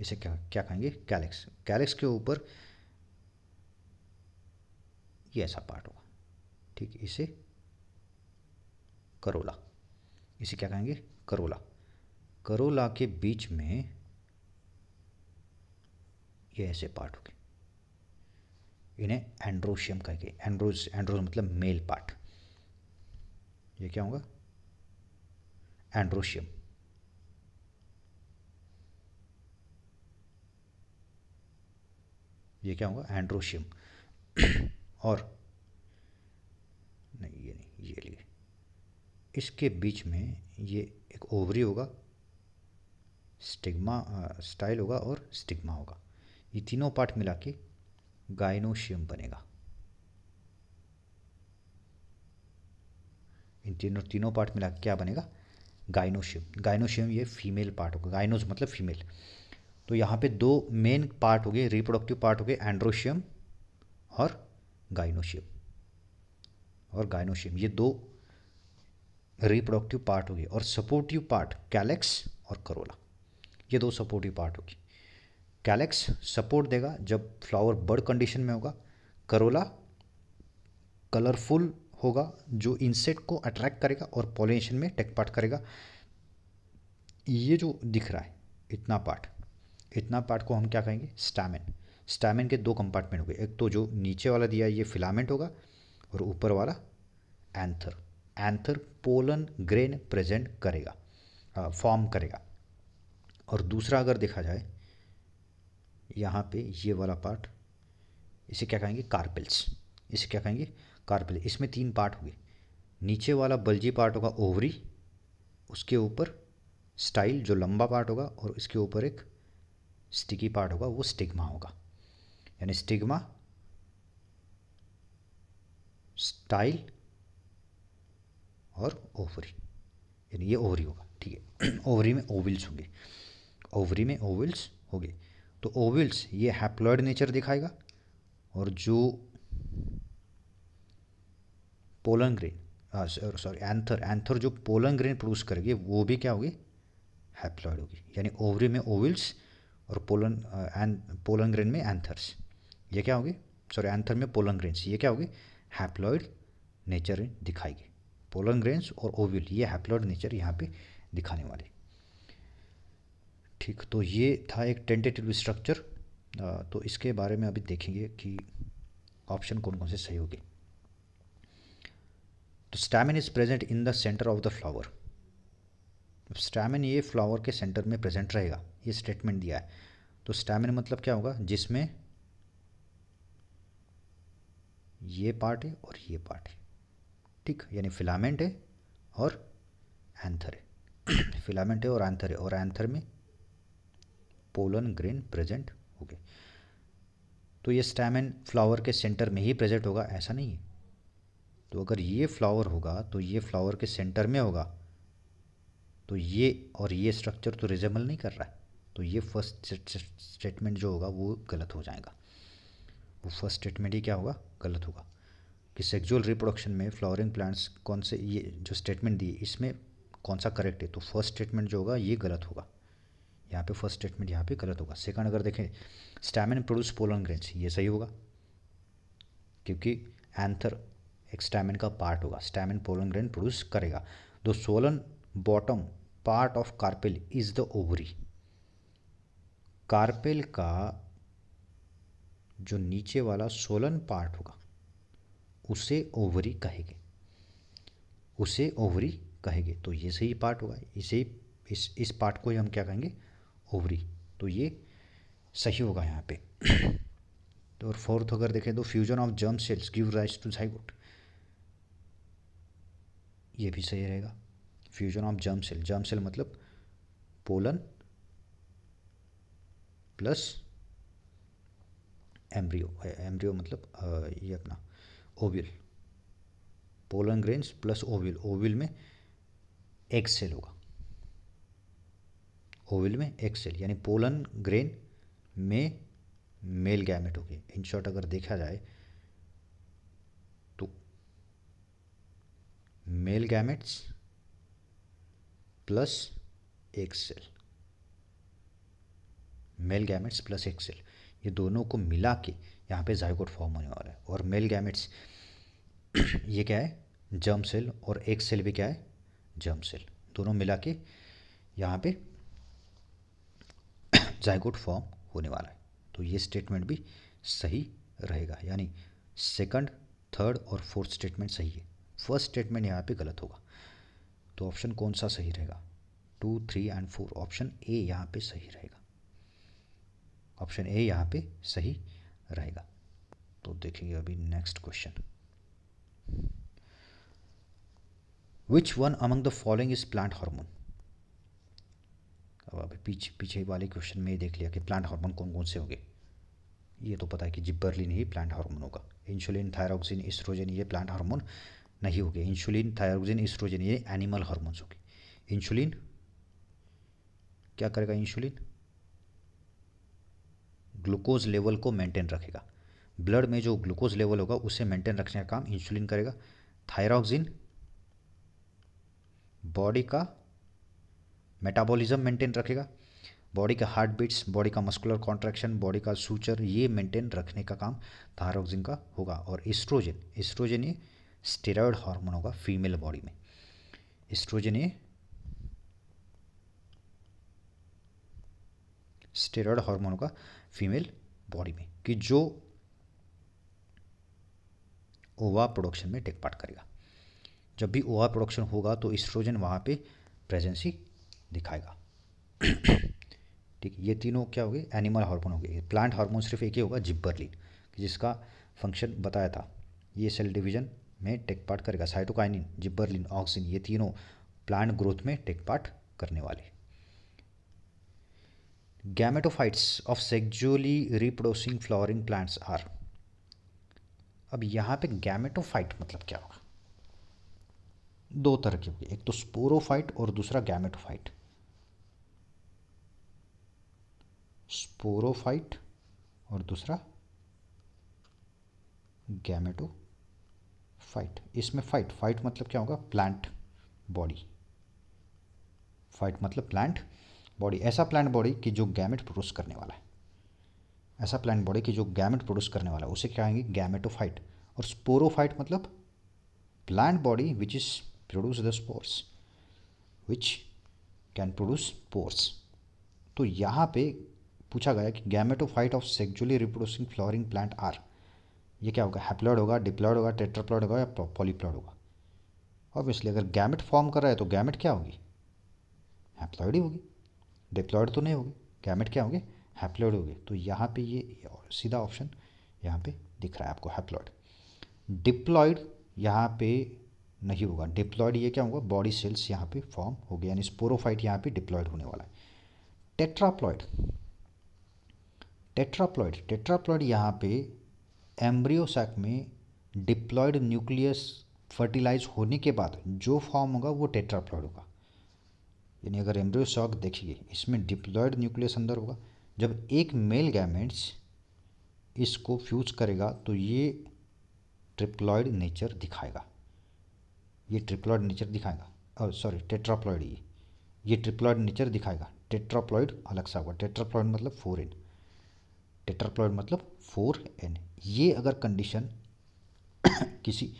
इसे क्या क्या कहेंगे कैलेक्स कैलेक्स के ऊपर ये ऐसा पार्ट होगा ठीक इसे करोला इसे क्या कहेंगे करोला करोला के बीच में ये ऐसे पार्ट होंगे इन्हें एंड्रोशियम कहेंगे एंड्रोज एंड्रोज मतलब मेल पार्ट ये क्या होगा एंड्रोशियम ये क्या होगा एंड्रोशियम और नहीं ये नहीं ये लिए इसके बीच में ये एक ओवरी होगा स्टिग्मा स्टाइल होगा और स्टिग्मा होगा ये तीनों पार्ट मिला के गाइनोशियम बनेगा इन तीनों तीनों पार्ट मिला के क्या बनेगा गाइनोशियम गाइनोशियम ये फीमेल पार्ट होगा गाइनोज मतलब फीमेल तो यहाँ पे दो मेन पार्ट हो गए रिप्रोडक्टिव पार्ट हो गए एंड्रोशियम और गाइनोशियम और गाइनोशियम ये दो रिप्रोडक्टिव पार्ट होगी और सपोर्टिव पार्ट कैलेक्स और करोला ये दो सपोर्टिव पार्ट होगी कैलेक्स सपोर्ट देगा जब फ्लावर बर्ड कंडीशन में होगा करोला कलरफुल होगा जो इंसेक्ट को अट्रैक्ट करेगा और पॉलिनेशन में टेक पार्ट करेगा ये जो दिख रहा है इतना पार्ट इतना पार्ट को हम क्या कहेंगे स्टैमिन स्टामिन के दो कंपार्टमेंट हो गए एक तो जो नीचे वाला दिया ये फिलामेंट होगा और ऊपर वाला anther anther pollen grain present करेगा हाँ, फॉर्म करेगा और दूसरा अगर देखा जाए यहाँ पे ये वाला पार्ट इसे क्या कहेंगे कार्पेल्स इसे क्या कहेंगे कार्पेल इसमें तीन पार्ट हुए नीचे वाला बल्जी पार्ट होगा ओवरी उसके ऊपर स्टाइल जो लंबा पार्ट होगा और इसके ऊपर एक स्टिकी पार्ट होगा वो स्टिग्मा होगा यानी स्टिग्मा स्टाइल और ओवरी यानी ये ओवरी होगा ठीक है ओवरी [clears throat] में ओविल्स होंगे ओवरी में ओविल्स होंगे तो ओविल्स ये हैप्लॉयड नेचर दिखाएगा और जो pollen grain sorry anther anther जो पोलन ग्रेन प्रोड्यूस करेगी वो भी क्या होगी हैप्लॉयड होगी यानी ओवरी में ओविल्स और पोलन एंड पोलन ग्रेन में एंथर्स ये क्या होगी सॉरी एंथर में पोलन ग्रेन्स ये क्या होगी हैप्लॉयड नेचर दिखाएगी पोलन ग्रेन्स और ओव्यूल ये हैप्लॉयड नेचर यहाँ पे दिखाने वाली ठीक तो ये था एक टेंटेटिव स्ट्रक्चर तो इसके बारे में अभी देखेंगे कि ऑप्शन कौन कौन से सही होगी तो stamen is present in the centre of the flower stamen ये फ्लावर के सेंटर में प्रेजेंट रहेगा ये स्टेटमेंट दिया है तो स्टैमिन मतलब क्या होगा जिसमें ये पार्ट है और ये पार्ट है ठीक यानी फिलामेंट है और एंथर है [clears throat] फिलामेंट है और एंथर है और एंथर में पोलन ग्रेन प्रेजेंट हो गए तो ये स्टेम फ्लावर के सेंटर में ही प्रेजेंट होगा ऐसा नहीं है तो अगर ये फ्लावर होगा तो ये फ्लावर के सेंटर में होगा तो ये और ये स्ट्रक्चर तो रिजेबल नहीं कर रहा है तो ये फर्स्ट स्टेटमेंट जो होगा वो गलत हो जाएगा वो फर्स्ट स्टेटमेंट ही क्या होगा गलत होगा कि सेक्जुअल रिप्रोडक्शन में फ्लावरिंग प्लांट्स कौन से ये जो स्टेटमेंट दिए इसमें कौन सा करेक्ट है तो फर्स्ट स्टेटमेंट जो होगा ये गलत होगा यहाँ पे फर्स्ट स्टेटमेंट यहाँ पे गलत होगा सेकंड अगर देखें स्टैमिन प्रोड्यूस पोलन ग्रेन्स ये सही होगा क्योंकि एंथर एक स्टैमिन का पार्ट होगा स्टैमिन पोलन ग्रेन प्रोड्यूस करेगा the swollen bottom part of carpel is the ovary carpel का जो नीचे वाला सोलन पार्ट होगा उसे ओवरी कहेंगे उसे ओवरी कहेंगे तो ये सही पार्ट होगा इसे इस इस पार्ट को ही हम क्या कहेंगे ओवरी तो ये सही होगा यहाँ पे [clears throat] तो और फोर्थ अगर देखें तो fusion of germ cells give rise to zygote ये भी सही रहेगा fusion of germ cell germ cell मतलब पोलन प्लस एम्ब्रियो एम्ब्रियो मतलब ये अपना ovule pollen grains plus ovule ovule में एक सेल होगा ओविल में एक सेल यानी पोलन ग्रेन में मेल गैमेट होगी इन शॉर्ट अगर देखा जाए तो मेल गैमेट्स प्लस एक सेल मेल गैमेट्स प्लस एक सेल ये दोनों को मिला के यहाँ पे जायकोट फॉर्म होने वाला है और मेल गैमेट्स [clears throat] ये क्या है जर्म सेल और एक सेल भी क्या है जर्म सेल दोनों मिला के यहाँ पे जायकोट [clears throat] फॉर्म होने वाला है तो ये स्टेटमेंट भी सही रहेगा यानी सेकंड थर्ड और फोर्थ स्टेटमेंट सही है फर्स्ट स्टेटमेंट यहाँ पे गलत होगा तो ऑप्शन कौन सा सही रहेगा two three and four option A यहाँ पे सही रहेगा ऑप्शन ए यहाँ पे सही रहेगा तो देखेंगे अभी next question which one among the following is plant hormone अब अभी पीछे पीछे वाले क्वेश्चन में देख लिया कि प्लांट हार्मोन कौन कौन से होंगे ये तो पता है कि जिब्बरलिन ही प्लांट हार्मोन होगा इंसुलिन थायरोक्सिन इस्ट्रोजन ये प्लांट हार्मोन नहीं होगे इंसुलिन थायरोक्सिन इस्ट्रोजन ये एनिमल हार्मोन्स होगी इंसुलिन क्या करेगा इंसुलिन ग्लूकोज लेवल को मेंटेन रखेगा ब्लड में जो ग्लूकोज लेवल होगा उसे मेंटेन रखने का काम इंसुलिन करेगा थायरॉक्सिन बॉडी का मेटाबॉलिज्म मेंटेन रखेगा बॉडी का हार्ट बीट्स बॉडी का मस्कुलर कॉन्ट्रैक्शन बॉडी का सूचर ये मेंटेन रखने का काम थायरॉक्सिन का होगा और एस्ट्रोजन एस्ट्रोजन ये स्टेरॉयड हार्मोन होगा फीमेल बॉडी में एस्ट्रोजन ये स्टेरॉयड हार्मोन होगा फीमेल बॉडी में कि जो ओवा प्रोडक्शन में टेक पार्ट करेगा जब भी ओवा प्रोडक्शन होगा तो इस्ट्रोजन वहाँ पे प्रेजेंसी दिखाएगा [clears throat] ठीक ये तीनों क्या हो गए एनिमल हार्मोन हो गए प्लांट हार्मोन सिर्फ एक ही होगा जिब्बरलिन जिसका फंक्शन बताया था ये सेल डिवीजन में टेक पार्ट करेगा साइटोकाइनिन जिब्बरलिन ऑक्सिन ये तीनों प्लांट ग्रोथ में टेक पार्ट करने वाले gametophytes of sexually reproducing flowering plants are अब यहाँ पे गैमेटोफाइट मतलब क्या होगा दो तरह के होंगे एक तो स्पोरोफाइट और दूसरा गैमेटोफाइट स्पोरोफाइट और दूसरा गैमेटो फाइट इसमें फाइट फाइट मतलब क्या होगा प्लांट बॉडी फाइट मतलब प्लांट बॉडी ऐसा प्लांट बॉडी कि जो गैमेट प्रोड्यूस करने वाला है ऐसा प्लांट बॉडी कि जो गैमेट प्रोड्यूस करने वाला है उसे क्या कहेंगे गैमेटोफाइट और स्पोरोफाइट मतलब plant body which is produce the spores which can produce spores तो यहाँ पे पूछा गया कि gametophyte of sexually reproducing flowering plant are ये क्या होगा हैप्लॉयड होगा डिप्लॉयड होगा टेट्राप्लॉयड होगा या पॉलीप्लॉयड होगा ऑब्वियसली अगर गैमेट फॉर्म कर रहा है तो गैमेट क्या होगी हैप्लॉयड ही होगी डिप्लॉयड तो नहीं होगी गैमेट क्या होंगे हैप्लॉयड होंगे तो यहाँ पे ये सीधा ऑप्शन यहाँ पे दिख रहा है आपको हैप्लॉयड डिप्लॉयड यहाँ पे नहीं होगा डिप्लॉयड ये क्या होगा बॉडी सेल्स यहाँ पे फॉर्म हो गया यानी स्पोरोफाइट यहाँ पे डिप्लॉयड होने वाला है टेट्राप्लॉयड टेट्राप्लॉयड टेट्राप्लॉयड यहाँ पे एम्ब्रियोसैक में डिप्लॉयड न्यूक्लियस फर्टिलाइज होने के बाद जो फॉर्म होगा वो टेट्राप्लॉयड होगा यानी अगर एम्ब्रियो शॉक देखिए इसमें डिप्लॉयड न्यूक्लियस अंदर होगा जब एक मेल गैमेट्स इसको फ्यूज करेगा तो ये ट्रिप्लॉयड नेचर दिखाएगा ये ट्रिप्लॉयड नेचर दिखाएगा और सॉरी टेट्राप्लॉयड ये ये ट्रिप्लॉयड नेचर दिखाएगा टेट्राप्लॉयड अलग सा होगा टेट्राप्लॉयड मतलब फोर एन टेट्राप्लॉयड मतलब फोर एन ये अगर कंडीशन [coughs] किसी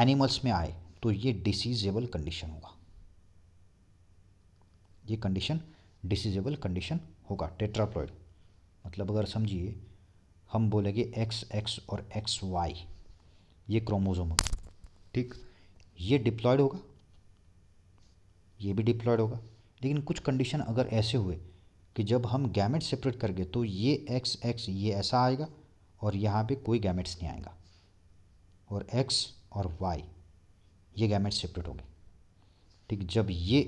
एनिमल्स में आए तो ये डिसीजेबल कंडीशन होगा ये कंडीशन डिसीजेबल कंडीशन होगा टेट्राप्लॉइड मतलब अगर समझिए हम बोलेंगे एक्स एक्स और एक्स वाई ये क्रोमोजोम होगा ठीक ये डिप्लॉयड होगा ये भी डिप्लॉयड होगा लेकिन कुछ कंडीशन अगर ऐसे हुए कि जब हम गैमेट सेपरेट कर गए तो ये एक्स एक्स ये ऐसा आएगा और यहाँ पे कोई गैमेट्स नहीं आएगा और एक्स और वाई ये गैमेट सेपरेट होंगे ठीक जब ये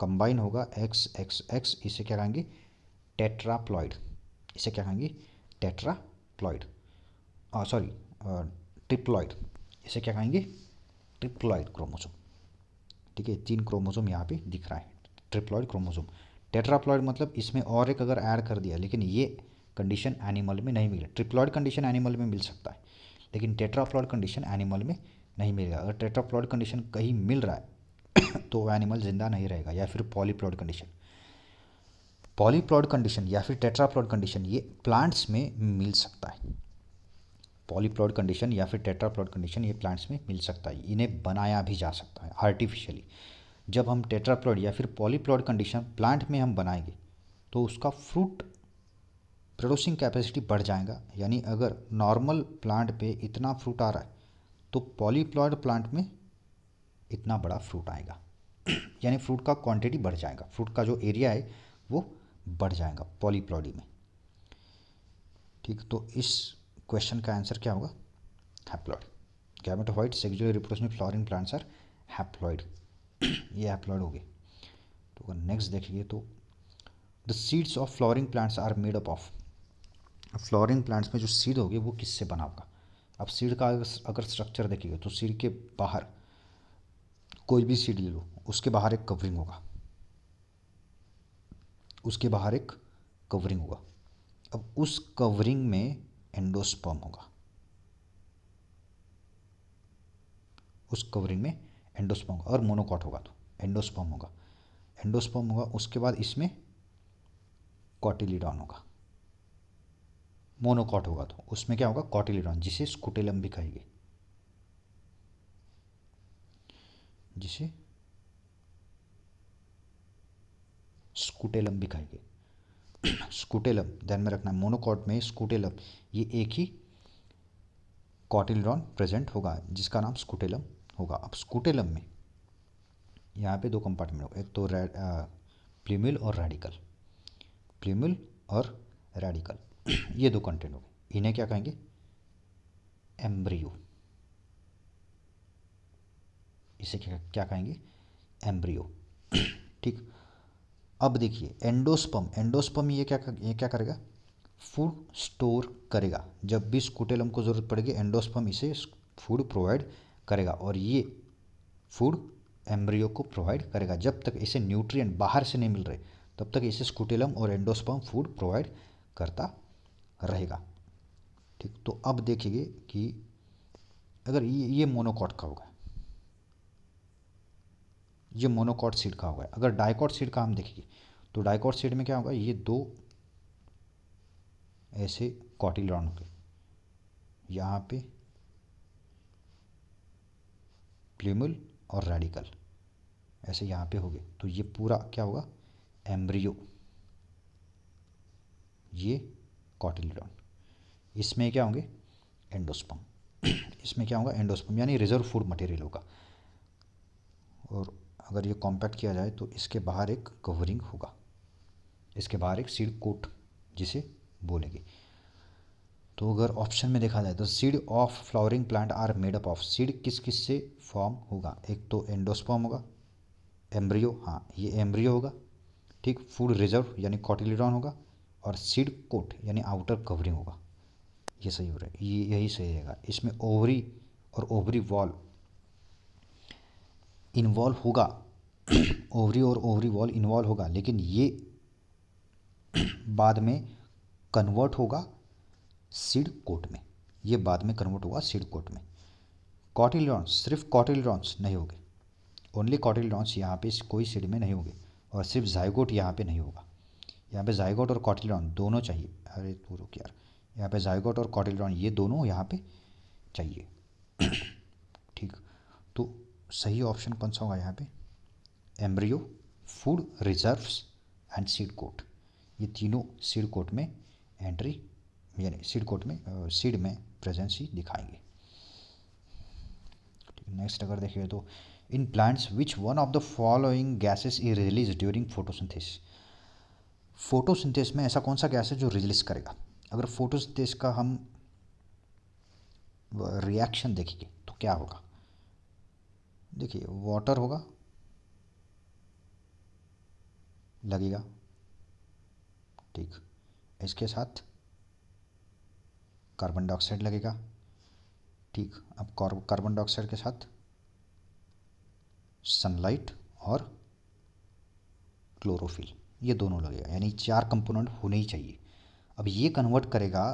कंबाइन होगा एक्स एक्स एक्स इसे क्या कहेंगे टेट्राप्लॉइड इसे क्या कहेंगे टेट्राप्लॉइड सॉरी ट्रिप्लॉइड इसे क्या कहेंगे ट्रिप्लॉइड क्रोमोसोम ठीक है तीन क्रोमोसोम यहाँ पे दिख रहा है ट्रिप्लॉइड क्रोमोसोम टेट्राप्लॉइड मतलब इसमें और एक अगर ऐड कर दिया लेकिन ये कंडीशन एनिमल में नहीं मिले ट्रिप्लॉइड कंडीशन एनिमल में मिल सकता है लेकिन टेट्राप्लॉइड कंडीशन एनिमल में नहीं मिलेगा अगर टेट्राप्लॉइड कंडीशन कहीं मिल रहा है तो वह एनिमल ज़िंदा नहीं रहेगा या फिर पॉलीप्लॉड कंडीशन पॉलीप्लॉड कंडीशन या फिर टेट्राप्लॉड कंडीशन ये प्लांट्स में मिल सकता है पॉलीप्लॉड कंडीशन या फिर टेट्राप्लॉड कंडीशन ये प्लांट्स में मिल सकता है इन्हें बनाया भी जा सकता है आर्टिफिशियली जब हम टेट्राप्लॉड या फिर पॉलीप्लॉड कंडीशन प्लांट में हम बनाएंगे तो उसका फ्रूट प्रोड्यूसिंग कैपेसिटी बढ़ जाएगा यानी अगर नॉर्मल प्लांट पे इतना फ्रूट आ रहा है तो पॉलीप्लॉयड प्लांट में इतना बड़ा फ्रूट आएगा यानी फ्रूट का क्वांटिटी बढ़ जाएगा फ्रूट का जो एरिया है वो बढ़ जाएगा पॉलीप्लॉडी में ठीक तो इस क्वेश्चन का आंसर क्या होगा haploid gametophyte report reproduction flowering plants are haploid ये हैप्लॉइड हो गए तो नेक्स्ट देखिए तो the seeds of flowering plants are made up of flowering plants में जो सीड होगी वो किससे बना होगा अब सीड का अगर स्ट्रक्चर देखिए तो सीड के बाहर कोई भी सीडी ले लो उसके बाहर एक कवरिंग होगा उसके बाहर एक कवरिंग होगा अब उस कवरिंग में एंडोस्पर्म होगा उस कवरिंग में एंडोस्पर्म होगा और मोनोकॉट होगा तो एंडोस्पर्म होगा एंडोस्पर्म होगा उसके बाद इसमें कॉटिलीडॉन होगा मोनोकॉट होगा तो उसमें क्या होगा कॉटिलीडॉन जिसे स्कूटेलम भी गई जिसे स्कूटेलम भी कहेंगे [clears throat] स्कूटेलम ध्यान में रखना मोनोकॉट में स्कूटेलम ये एक ही कॉटिलड्रॉन प्रेजेंट होगा जिसका नाम स्कूटेलम होगा अब स्कूटेलम में यहाँ पे दो कंपार्टमेंट होगा एक तो प्लीमिल और रेडिकल प्लीमिल और रेडिकल [clears throat] ये दो कंटेंट होंगे इन्हें क्या कहेंगे एम्ब्रियो इसे क्या क्या कहेंगे एम्ब्रियो [clears throat] ठीक अब देखिए एंडोस्पम एंडोस्पम ये क्या ये क्या करेगा फूड स्टोर करेगा जब भी स्कूटेलम को ज़रूरत पड़ेगी एंडोस्पम इसे फूड प्रोवाइड करेगा और ये फूड एम्ब्रियो को प्रोवाइड करेगा जब तक इसे न्यूट्रिएंट बाहर से नहीं मिल रहे तब तक इसे स्कूटेलम और एंडोस्पम फूड प्रोवाइड करता रहेगा ठीक तो अब देखिए कि अगर ये ये मोनोकॉट का होगा ये मोनोकॉट सीड का होगा अगर डाइकॉट सीड का हम देखेंगे तो डाइकॉट सीड में क्या होगा ये दो ऐसे कॉटिलॉन होंगे यहाँ पे प्लेमुल और रेडिकल ऐसे यहाँ पे हो गए तो ये पूरा क्या होगा एम्ब्रियो ये कॉटिलिडॉन इसमें क्या होंगे एंडोस्पम [clears throat] इसमें क्या होगा एंडोस्पम यानी रिजर्व फूड मटेरियल होगा और अगर ये कॉम्पैक्ट किया जाए तो इसके बाहर एक कवरिंग होगा इसके बाहर एक सीड कोट जिसे बोलेंगे तो अगर ऑप्शन में देखा जाए तो seed of flowering plant are made up of seed किस किस से फॉर्म होगा एक तो एंडोस्पॉम होगा एम्ब्रियो हाँ ये एम्ब्रियो होगा ठीक फूड रिजर्व यानी कॉटिलिडॉन होगा और सीड कोट यानी आउटर कवरिंग होगा ये सही हो रहा है ये यही सही रहेगा इसमें ओवरी और ओवरी वॉल इन्वॉल्व होगा ओवरी और ओवरी वॉल इन्वॉल्व होगा लेकिन ये बाद में कन्वर्ट होगा सीड कोट में ये बाद में कन्वर्ट होगा सीड कोट में कॉटिलॉन्स सिर्फ कॉटिलॉन्स नहीं होंगे ओनली कॉटिलॉन्स यहाँ पे कोई सीड में नहीं होंगे और सिर्फ जायगोट यहाँ पे नहीं होगा यहाँ पे जायगोट और कॉटिलॉन दोनों चाहिए अरे तो रुक यार यहाँ पे जायगोट और कॉटिलॉन ये दोनों यहाँ पे चाहिए [clears throat] ठीक तो सही ऑप्शन कौन सा होगा यहाँ पे embryo food reserves and seed coat ये तीनों सीड कोट में एंट्री यानी सीड कोट में सीड में प्रेजेंसी दिखाएंगे नेक्स्ट अगर देखिए तो in plants which one of the following gases is release during photosynthesis photosynthesis में ऐसा कौन सा गैस है जो रिलीज करेगा अगर फोटोसिंथेसिस का हम रिएक्शन देखेंगे तो क्या होगा देखिए वाटर होगा लगेगा ठीक इसके साथ कार्बन डाइऑक्साइड लगेगा ठीक अब कार्बन डाइऑक्साइड के साथ सनलाइट और क्लोरोफिल ये दोनों लगेगा यानी चार कंपोनेंट होने ही चाहिए अब ये कन्वर्ट करेगा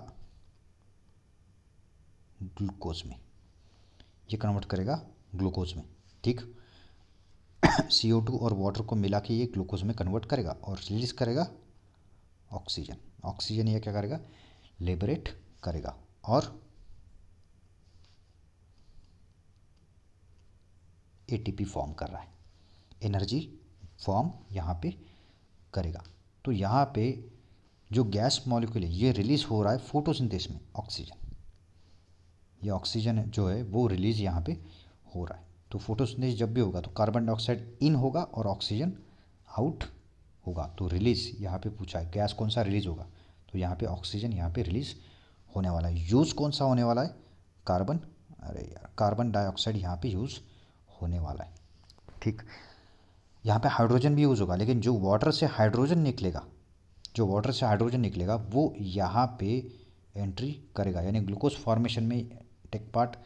ग्लूकोज में ये कन्वर्ट करेगा ग्लूकोज में ठीक सी ओ टू और वाटर को मिला के ये ग्लूकोज में कन्वर्ट करेगा और रिलीज करेगा ऑक्सीजन ऑक्सीजन ये क्या करेगा लेबरेट करेगा और एटीपी फॉर्म कर रहा है एनर्जी फॉर्म यहाँ पे करेगा तो यहाँ पे जो गैस मॉलिक्यूल है ये रिलीज़ हो रहा है फोटोसिंथेसिस में ऑक्सीजन ये ऑक्सीजन जो है वो रिलीज़ यहाँ पे हो रहा है तो फोटोसिंथेसिस जब भी होगा तो कार्बन डाइऑक्साइड इन होगा और ऑक्सीजन आउट होगा तो रिलीज यहाँ पे पूछा है गैस कौन सा रिलीज होगा तो यहाँ पे ऑक्सीजन यहाँ पे रिलीज होने वाला है यूज़ कौन सा होने वाला है कार्बन अरे यार कार्बन डाइऑक्साइड यहाँ पे यूज़ होने वाला है ठीक यहाँ पे हाइड्रोजन भी यूज़ होगा लेकिन जो वाटर से हाइड्रोजन निकलेगा जो वाटर से हाइड्रोजन निकलेगा वो यहाँ पे एंट्री करेगा यानी ग्लूकोज फॉर्मेशन में टेक पार्ट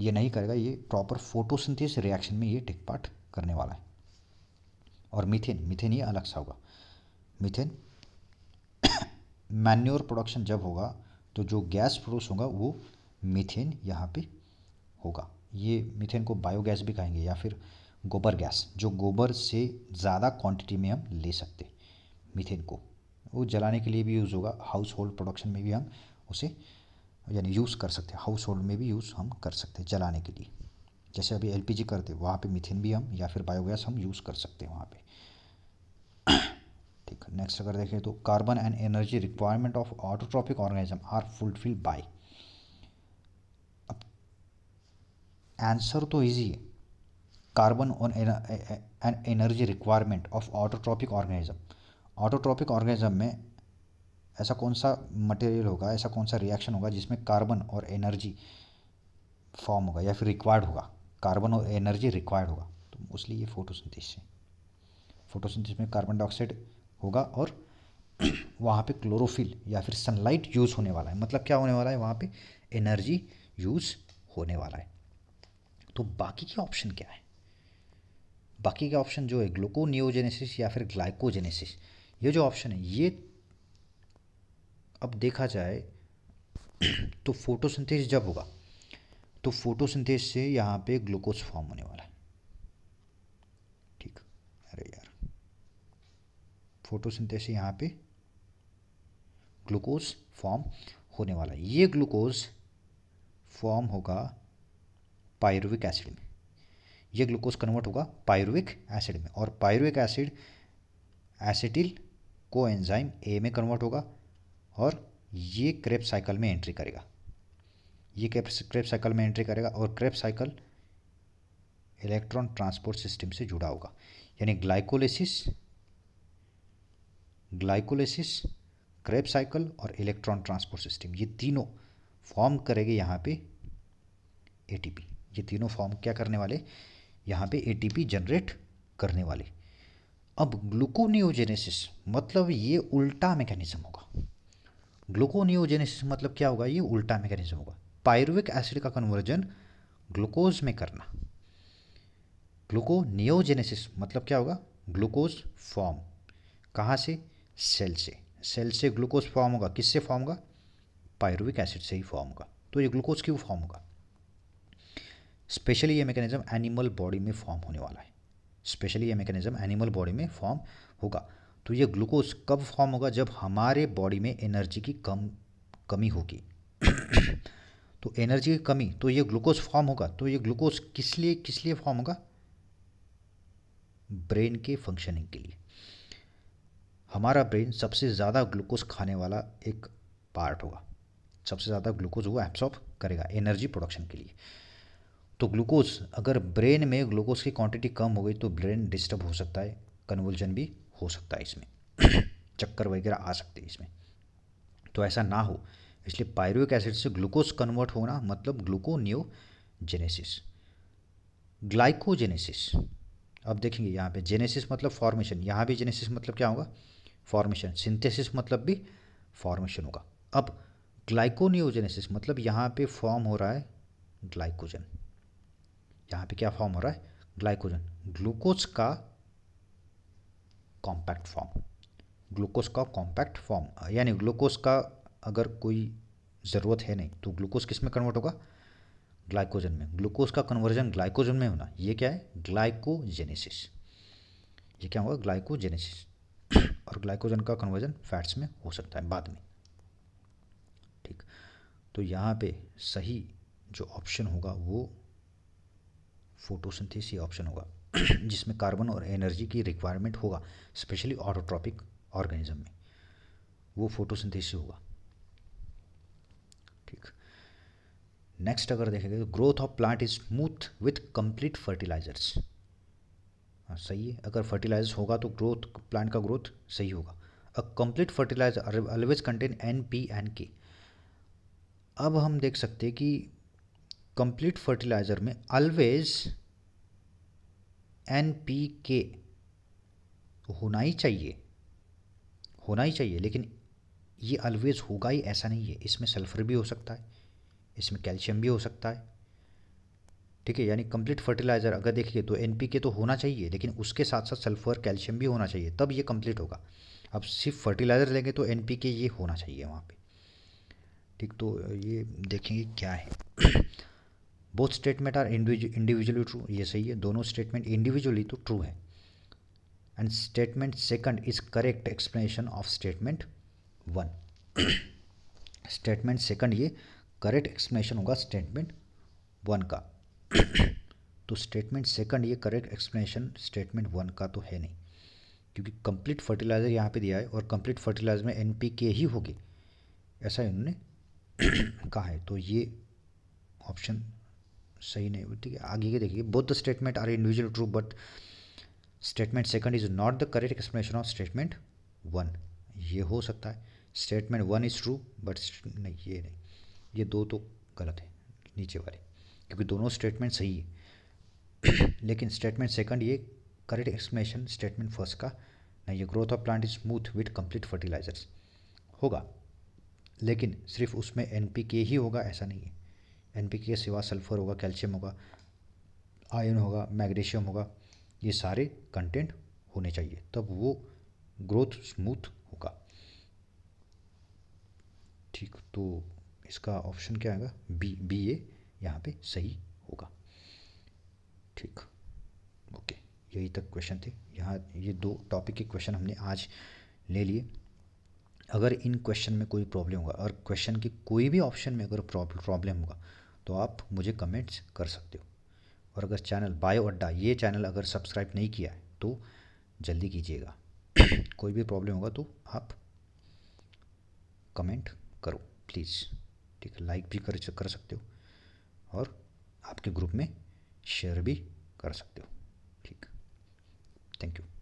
ये नहीं करेगा ये प्रॉपर फोटोसिंथेसिस रिएक्शन में ये टिक पार्ट करने वाला है और मीथेन मीथेन ये अलग सा होगा मीथेन मैन्योर प्रोडक्शन जब होगा तो जो गैस प्रोड्यूस होगा वो मीथेन यहाँ पे होगा ये मीथेन को बायोगैस भी कहेंगे या फिर गोबर गैस जो गोबर से ज़्यादा क्वांटिटी में हम ले सकते मीथेन को वो जलाने के लिए भी यूज़ होगा हाउस होल्ड प्रोडक्शन में भी हम उसे यानी यूज़ कर सकते हैं हाउस होल्ड में भी यूज़ हम कर सकते हैं जलाने के लिए जैसे अभी एल करते वहाँ पर मिथिन भी हम या फिर बायोगैस हम यूज़ कर सकते हैं वहाँ पर ठीक नेक्स्ट अगर देखें तो carbon and energy requirement of autotrophic organism are fulfil by अब आंसर तो ईजी है carbon on and energy requirement of autotrophic organism autotrophic organism में ऐसा कौन सा मटेरियल होगा ऐसा कौन सा रिएक्शन होगा जिसमें कार्बन और एनर्जी फॉर्म होगा या फिर रिक्वायर्ड होगा कार्बन और एनर्जी रिक्वायर्ड होगा तो उसलिए ये फोटोसिंथेसिस है फोटोसिंथेसिस में कार्बन डाइऑक्साइड होगा और [clears throat] वहाँ पे क्लोरोफिल या फिर सनलाइट यूज़ होने वाला है मतलब क्या होने वाला है वहाँ पे एनर्जी यूज़ होने वाला है तो बाकी के ऑप्शन क्या है बाकी के ऑप्शन जो है ग्लूकोनियोजेनेसिस या फिर ग्लाइकोजेनेसिस ये जो ऑप्शन है ये अब देखा जाए [clears throat] तो फोटोसिंथेसिस जब होगा तो फोटोसिंथेसिस से यहाँ पे ग्लूकोज फॉर्म होने वाला है ठीक अरे यार फोटोसिंथेसिस से यहाँ पे ग्लूकोज फॉर्म होने वाला है ये ग्लूकोज फॉर्म होगा पायरुविक एसिड में ये ग्लूकोज कन्वर्ट होगा पायरुविक एसिड में और पायरुविक एसिड एसिटिल को एंजाइम ए में कन्वर्ट होगा और ये क्रेप साइकिल में एंट्री करेगा ये क्रेप क्रेप साइकिल में एंट्री करेगा और Krebs cycle electron transport system से जुड़ा होगा यानी ग्लाइकोलिसिस ग्लाइकोलिसिस क्रेप साइकिल और इलेक्ट्रॉन ट्रांसपोर्ट सिस्टम ये तीनों फॉर्म करेंगे यहाँ पे एटीपी ये तीनों फॉर्म क्या करने वाले यहाँ पे एटीपी जनरेट करने वाले अब ग्लूकोनियोजेनेसिस मतलब ये उल्टा मैकेनिज्म होगा ग्लूकोनियोजेनेसिस मतलब क्या होगा ये उल्टा मैकेनिज्म होगा पायरुविक एसिड का कन्वर्जन ग्लूकोज में करना ग्लूकोनियोजेनेसिस मतलब क्या होगा ग्लूकोज फॉर्म कहाँ से सेल से सेल से ग्लूकोज फॉर्म होगा किससे फॉर्म होगा पायरुविक एसिड से ही फॉर्म होगा तो ये ग्लूकोज क्यों फॉर्म होगा स्पेशली ये मैकेनिज्म एनिमल बॉडी में फॉर्म होने वाला है स्पेशली ये मैकेनिज्म एनिमल बॉडी में फॉर्म होगा तो ये ग्लूकोज कब फॉर्म होगा जब हमारे बॉडी में एनर्जी की कम कमी होगी तो एनर्जी की कमी तो ये ग्लूकोज फॉर्म होगा तो ये ग्लूकोज किस लिए किस लिए फॉर्म होगा ब्रेन के फंक्शनिंग के लिए हमारा ब्रेन सबसे ज़्यादा ग्लूकोज खाने वाला एक पार्ट होगा सबसे ज़्यादा ग्लूकोज वो एब्सॉर्ब करेगा एनर्जी प्रोडक्शन के लिए तो ग्लूकोज अगर ब्रेन में ग्लूकोज की क्वांटिटी कम हो गई तो ब्रेन डिस्टर्ब हो सकता है कन्वल्जन भी हो सकता है इसमें चक्कर वगैरह आ सकते हैं इसमें तो ऐसा ना हो इसलिए पायरुविक एसिड से ग्लूकोज कन्वर्ट होना मतलब ग्लूकोनियोजेनेसिस ग्लाइकोजेनेसिस अब देखेंगे यहाँ पे जेनेसिस मतलब फॉर्मेशन यहाँ भी जेनेसिस मतलब क्या होगा फॉर्मेशन सिंथेसिस मतलब भी फॉर्मेशन होगा अब ग्लाइकोनियोजेनेसिस मतलब यहाँ पे फॉर्म हो रहा है ग्लाइकोजन यहाँ पे क्या फॉर्म हो रहा है ग्लाइकोजन ग्लूकोज का कॉम्पैक्ट फॉर्म ग्लूकोज का कॉम्पैक्ट फॉर्म यानी ग्लूकोज का अगर कोई ज़रूरत है नहीं तो ग्लूकोज किस में कन्वर्ट होगा ग्लाइकोजन में ग्लूकोज का कन्वर्जन ग्लाइकोजन में होना ये क्या है ग्लाइकोजेनेसिस ये क्या होगा ग्लाइकोजेनेसिस [coughs] और ग्लाइकोजन का कन्वर्जन फैट्स में हो सकता है बाद में ठीक तो यहाँ पे सही जो ऑप्शन होगा वो फोटोसिंथेसिस ऑप्शन होगा [clears throat] जिसमें कार्बन और एनर्जी की रिक्वायरमेंट होगा स्पेशली ऑटोट्रॉपिक ऑर्गेनिज्म में वो फोटोसिंथेसिस होगा ठीक नेक्स्ट अगर देखेंगे तो growth of plant is smooth with complete fertilizers हाँ सही है अगर फर्टिलाइजर होगा तो ग्रोथ प्लांट का ग्रोथ सही होगा a complete fertilizer always contain N P N K अब हम देख सकते हैं कि कंप्लीट फर्टिलाइजर में ऑलवेज एन पी के होना ही चाहिए होना ही चाहिए लेकिन ये ऑलवेज़ होगा ही ऐसा नहीं है इसमें सल्फ़र भी हो सकता है इसमें कैल्शियम भी हो सकता है ठीक है यानी कंप्लीट फर्टिलाइज़र अगर देखिए तो एन के तो होना चाहिए लेकिन उसके साथ साथ सल्फ़र कैल्शियम भी होना चाहिए तब ये कंप्लीट होगा अब सिर्फ फर्टिलाइज़र लेंगे तो एन ये होना चाहिए वहाँ पर ठीक तो ये देखेंगे क्या है both statement are individually true ये सही है दोनों स्टेटमेंट इंडिविजुअली तो ट्रू है and statement second is correct explanation of statement one statement second ये करेक्ट एक्सप्लेनेशन होगा स्टेटमेंट वन का [coughs] तो स्टेटमेंट सेकंड ये करेक्ट एक्सप्लेनेशन स्टेटमेंट वन का तो है नहीं क्योंकि कंप्लीट फर्टिलाइज़र यहाँ पे दिया है और कंप्लीट फर्टिलाइज़र में एन ही होगी ऐसा इन्होंने [coughs] कहा है तो ये ऑप्शन सही नहीं ठीक है आगे के देखिए both the statement are individual true but statement second is not the correct explanation of statement one ये हो सकता है statement one is true but नहीं ये नहीं ये दो तो गलत है नीचे वाले क्योंकि दोनों स्टेटमेंट सही है [coughs] लेकिन स्टेटमेंट सेकंड ये करेक्ट एक्सप्लेनेशन स्टेटमेंट फर्स्ट का नहीं ये growth of plant is smooth with complete fertilizers होगा लेकिन सिर्फ उसमें एन ही होगा ऐसा नहीं है एन पी के सिवा सल्फर होगा कैल्शियम होगा आयन होगा मैग्नीशियम होगा ये सारे कंटेंट होने चाहिए तब वो ग्रोथ स्मूथ होगा ठीक तो इसका ऑप्शन क्या आएगा बी बी ए यहाँ पे सही होगा ठीक ओके यही तक क्वेश्चन थे यहाँ ये दो टॉपिक के क्वेश्चन हमने आज ले लिए अगर इन क्वेश्चन में कोई प्रॉब्लम होगा और क्वेश्चन के कोई भी ऑप्शन में अगर प्रॉब्लम होगा तो आप मुझे कमेंट्स कर सकते हो और अगर चैनल बायो अड्डा ये चैनल अगर सब्सक्राइब नहीं किया है तो जल्दी कीजिएगा [coughs] कोई भी प्रॉब्लम होगा तो आप कमेंट करो प्लीज़ ठीक है लाइक भी कर कर सकते हो और आपके ग्रुप में शेयर भी कर सकते हो ठीक थैंक यू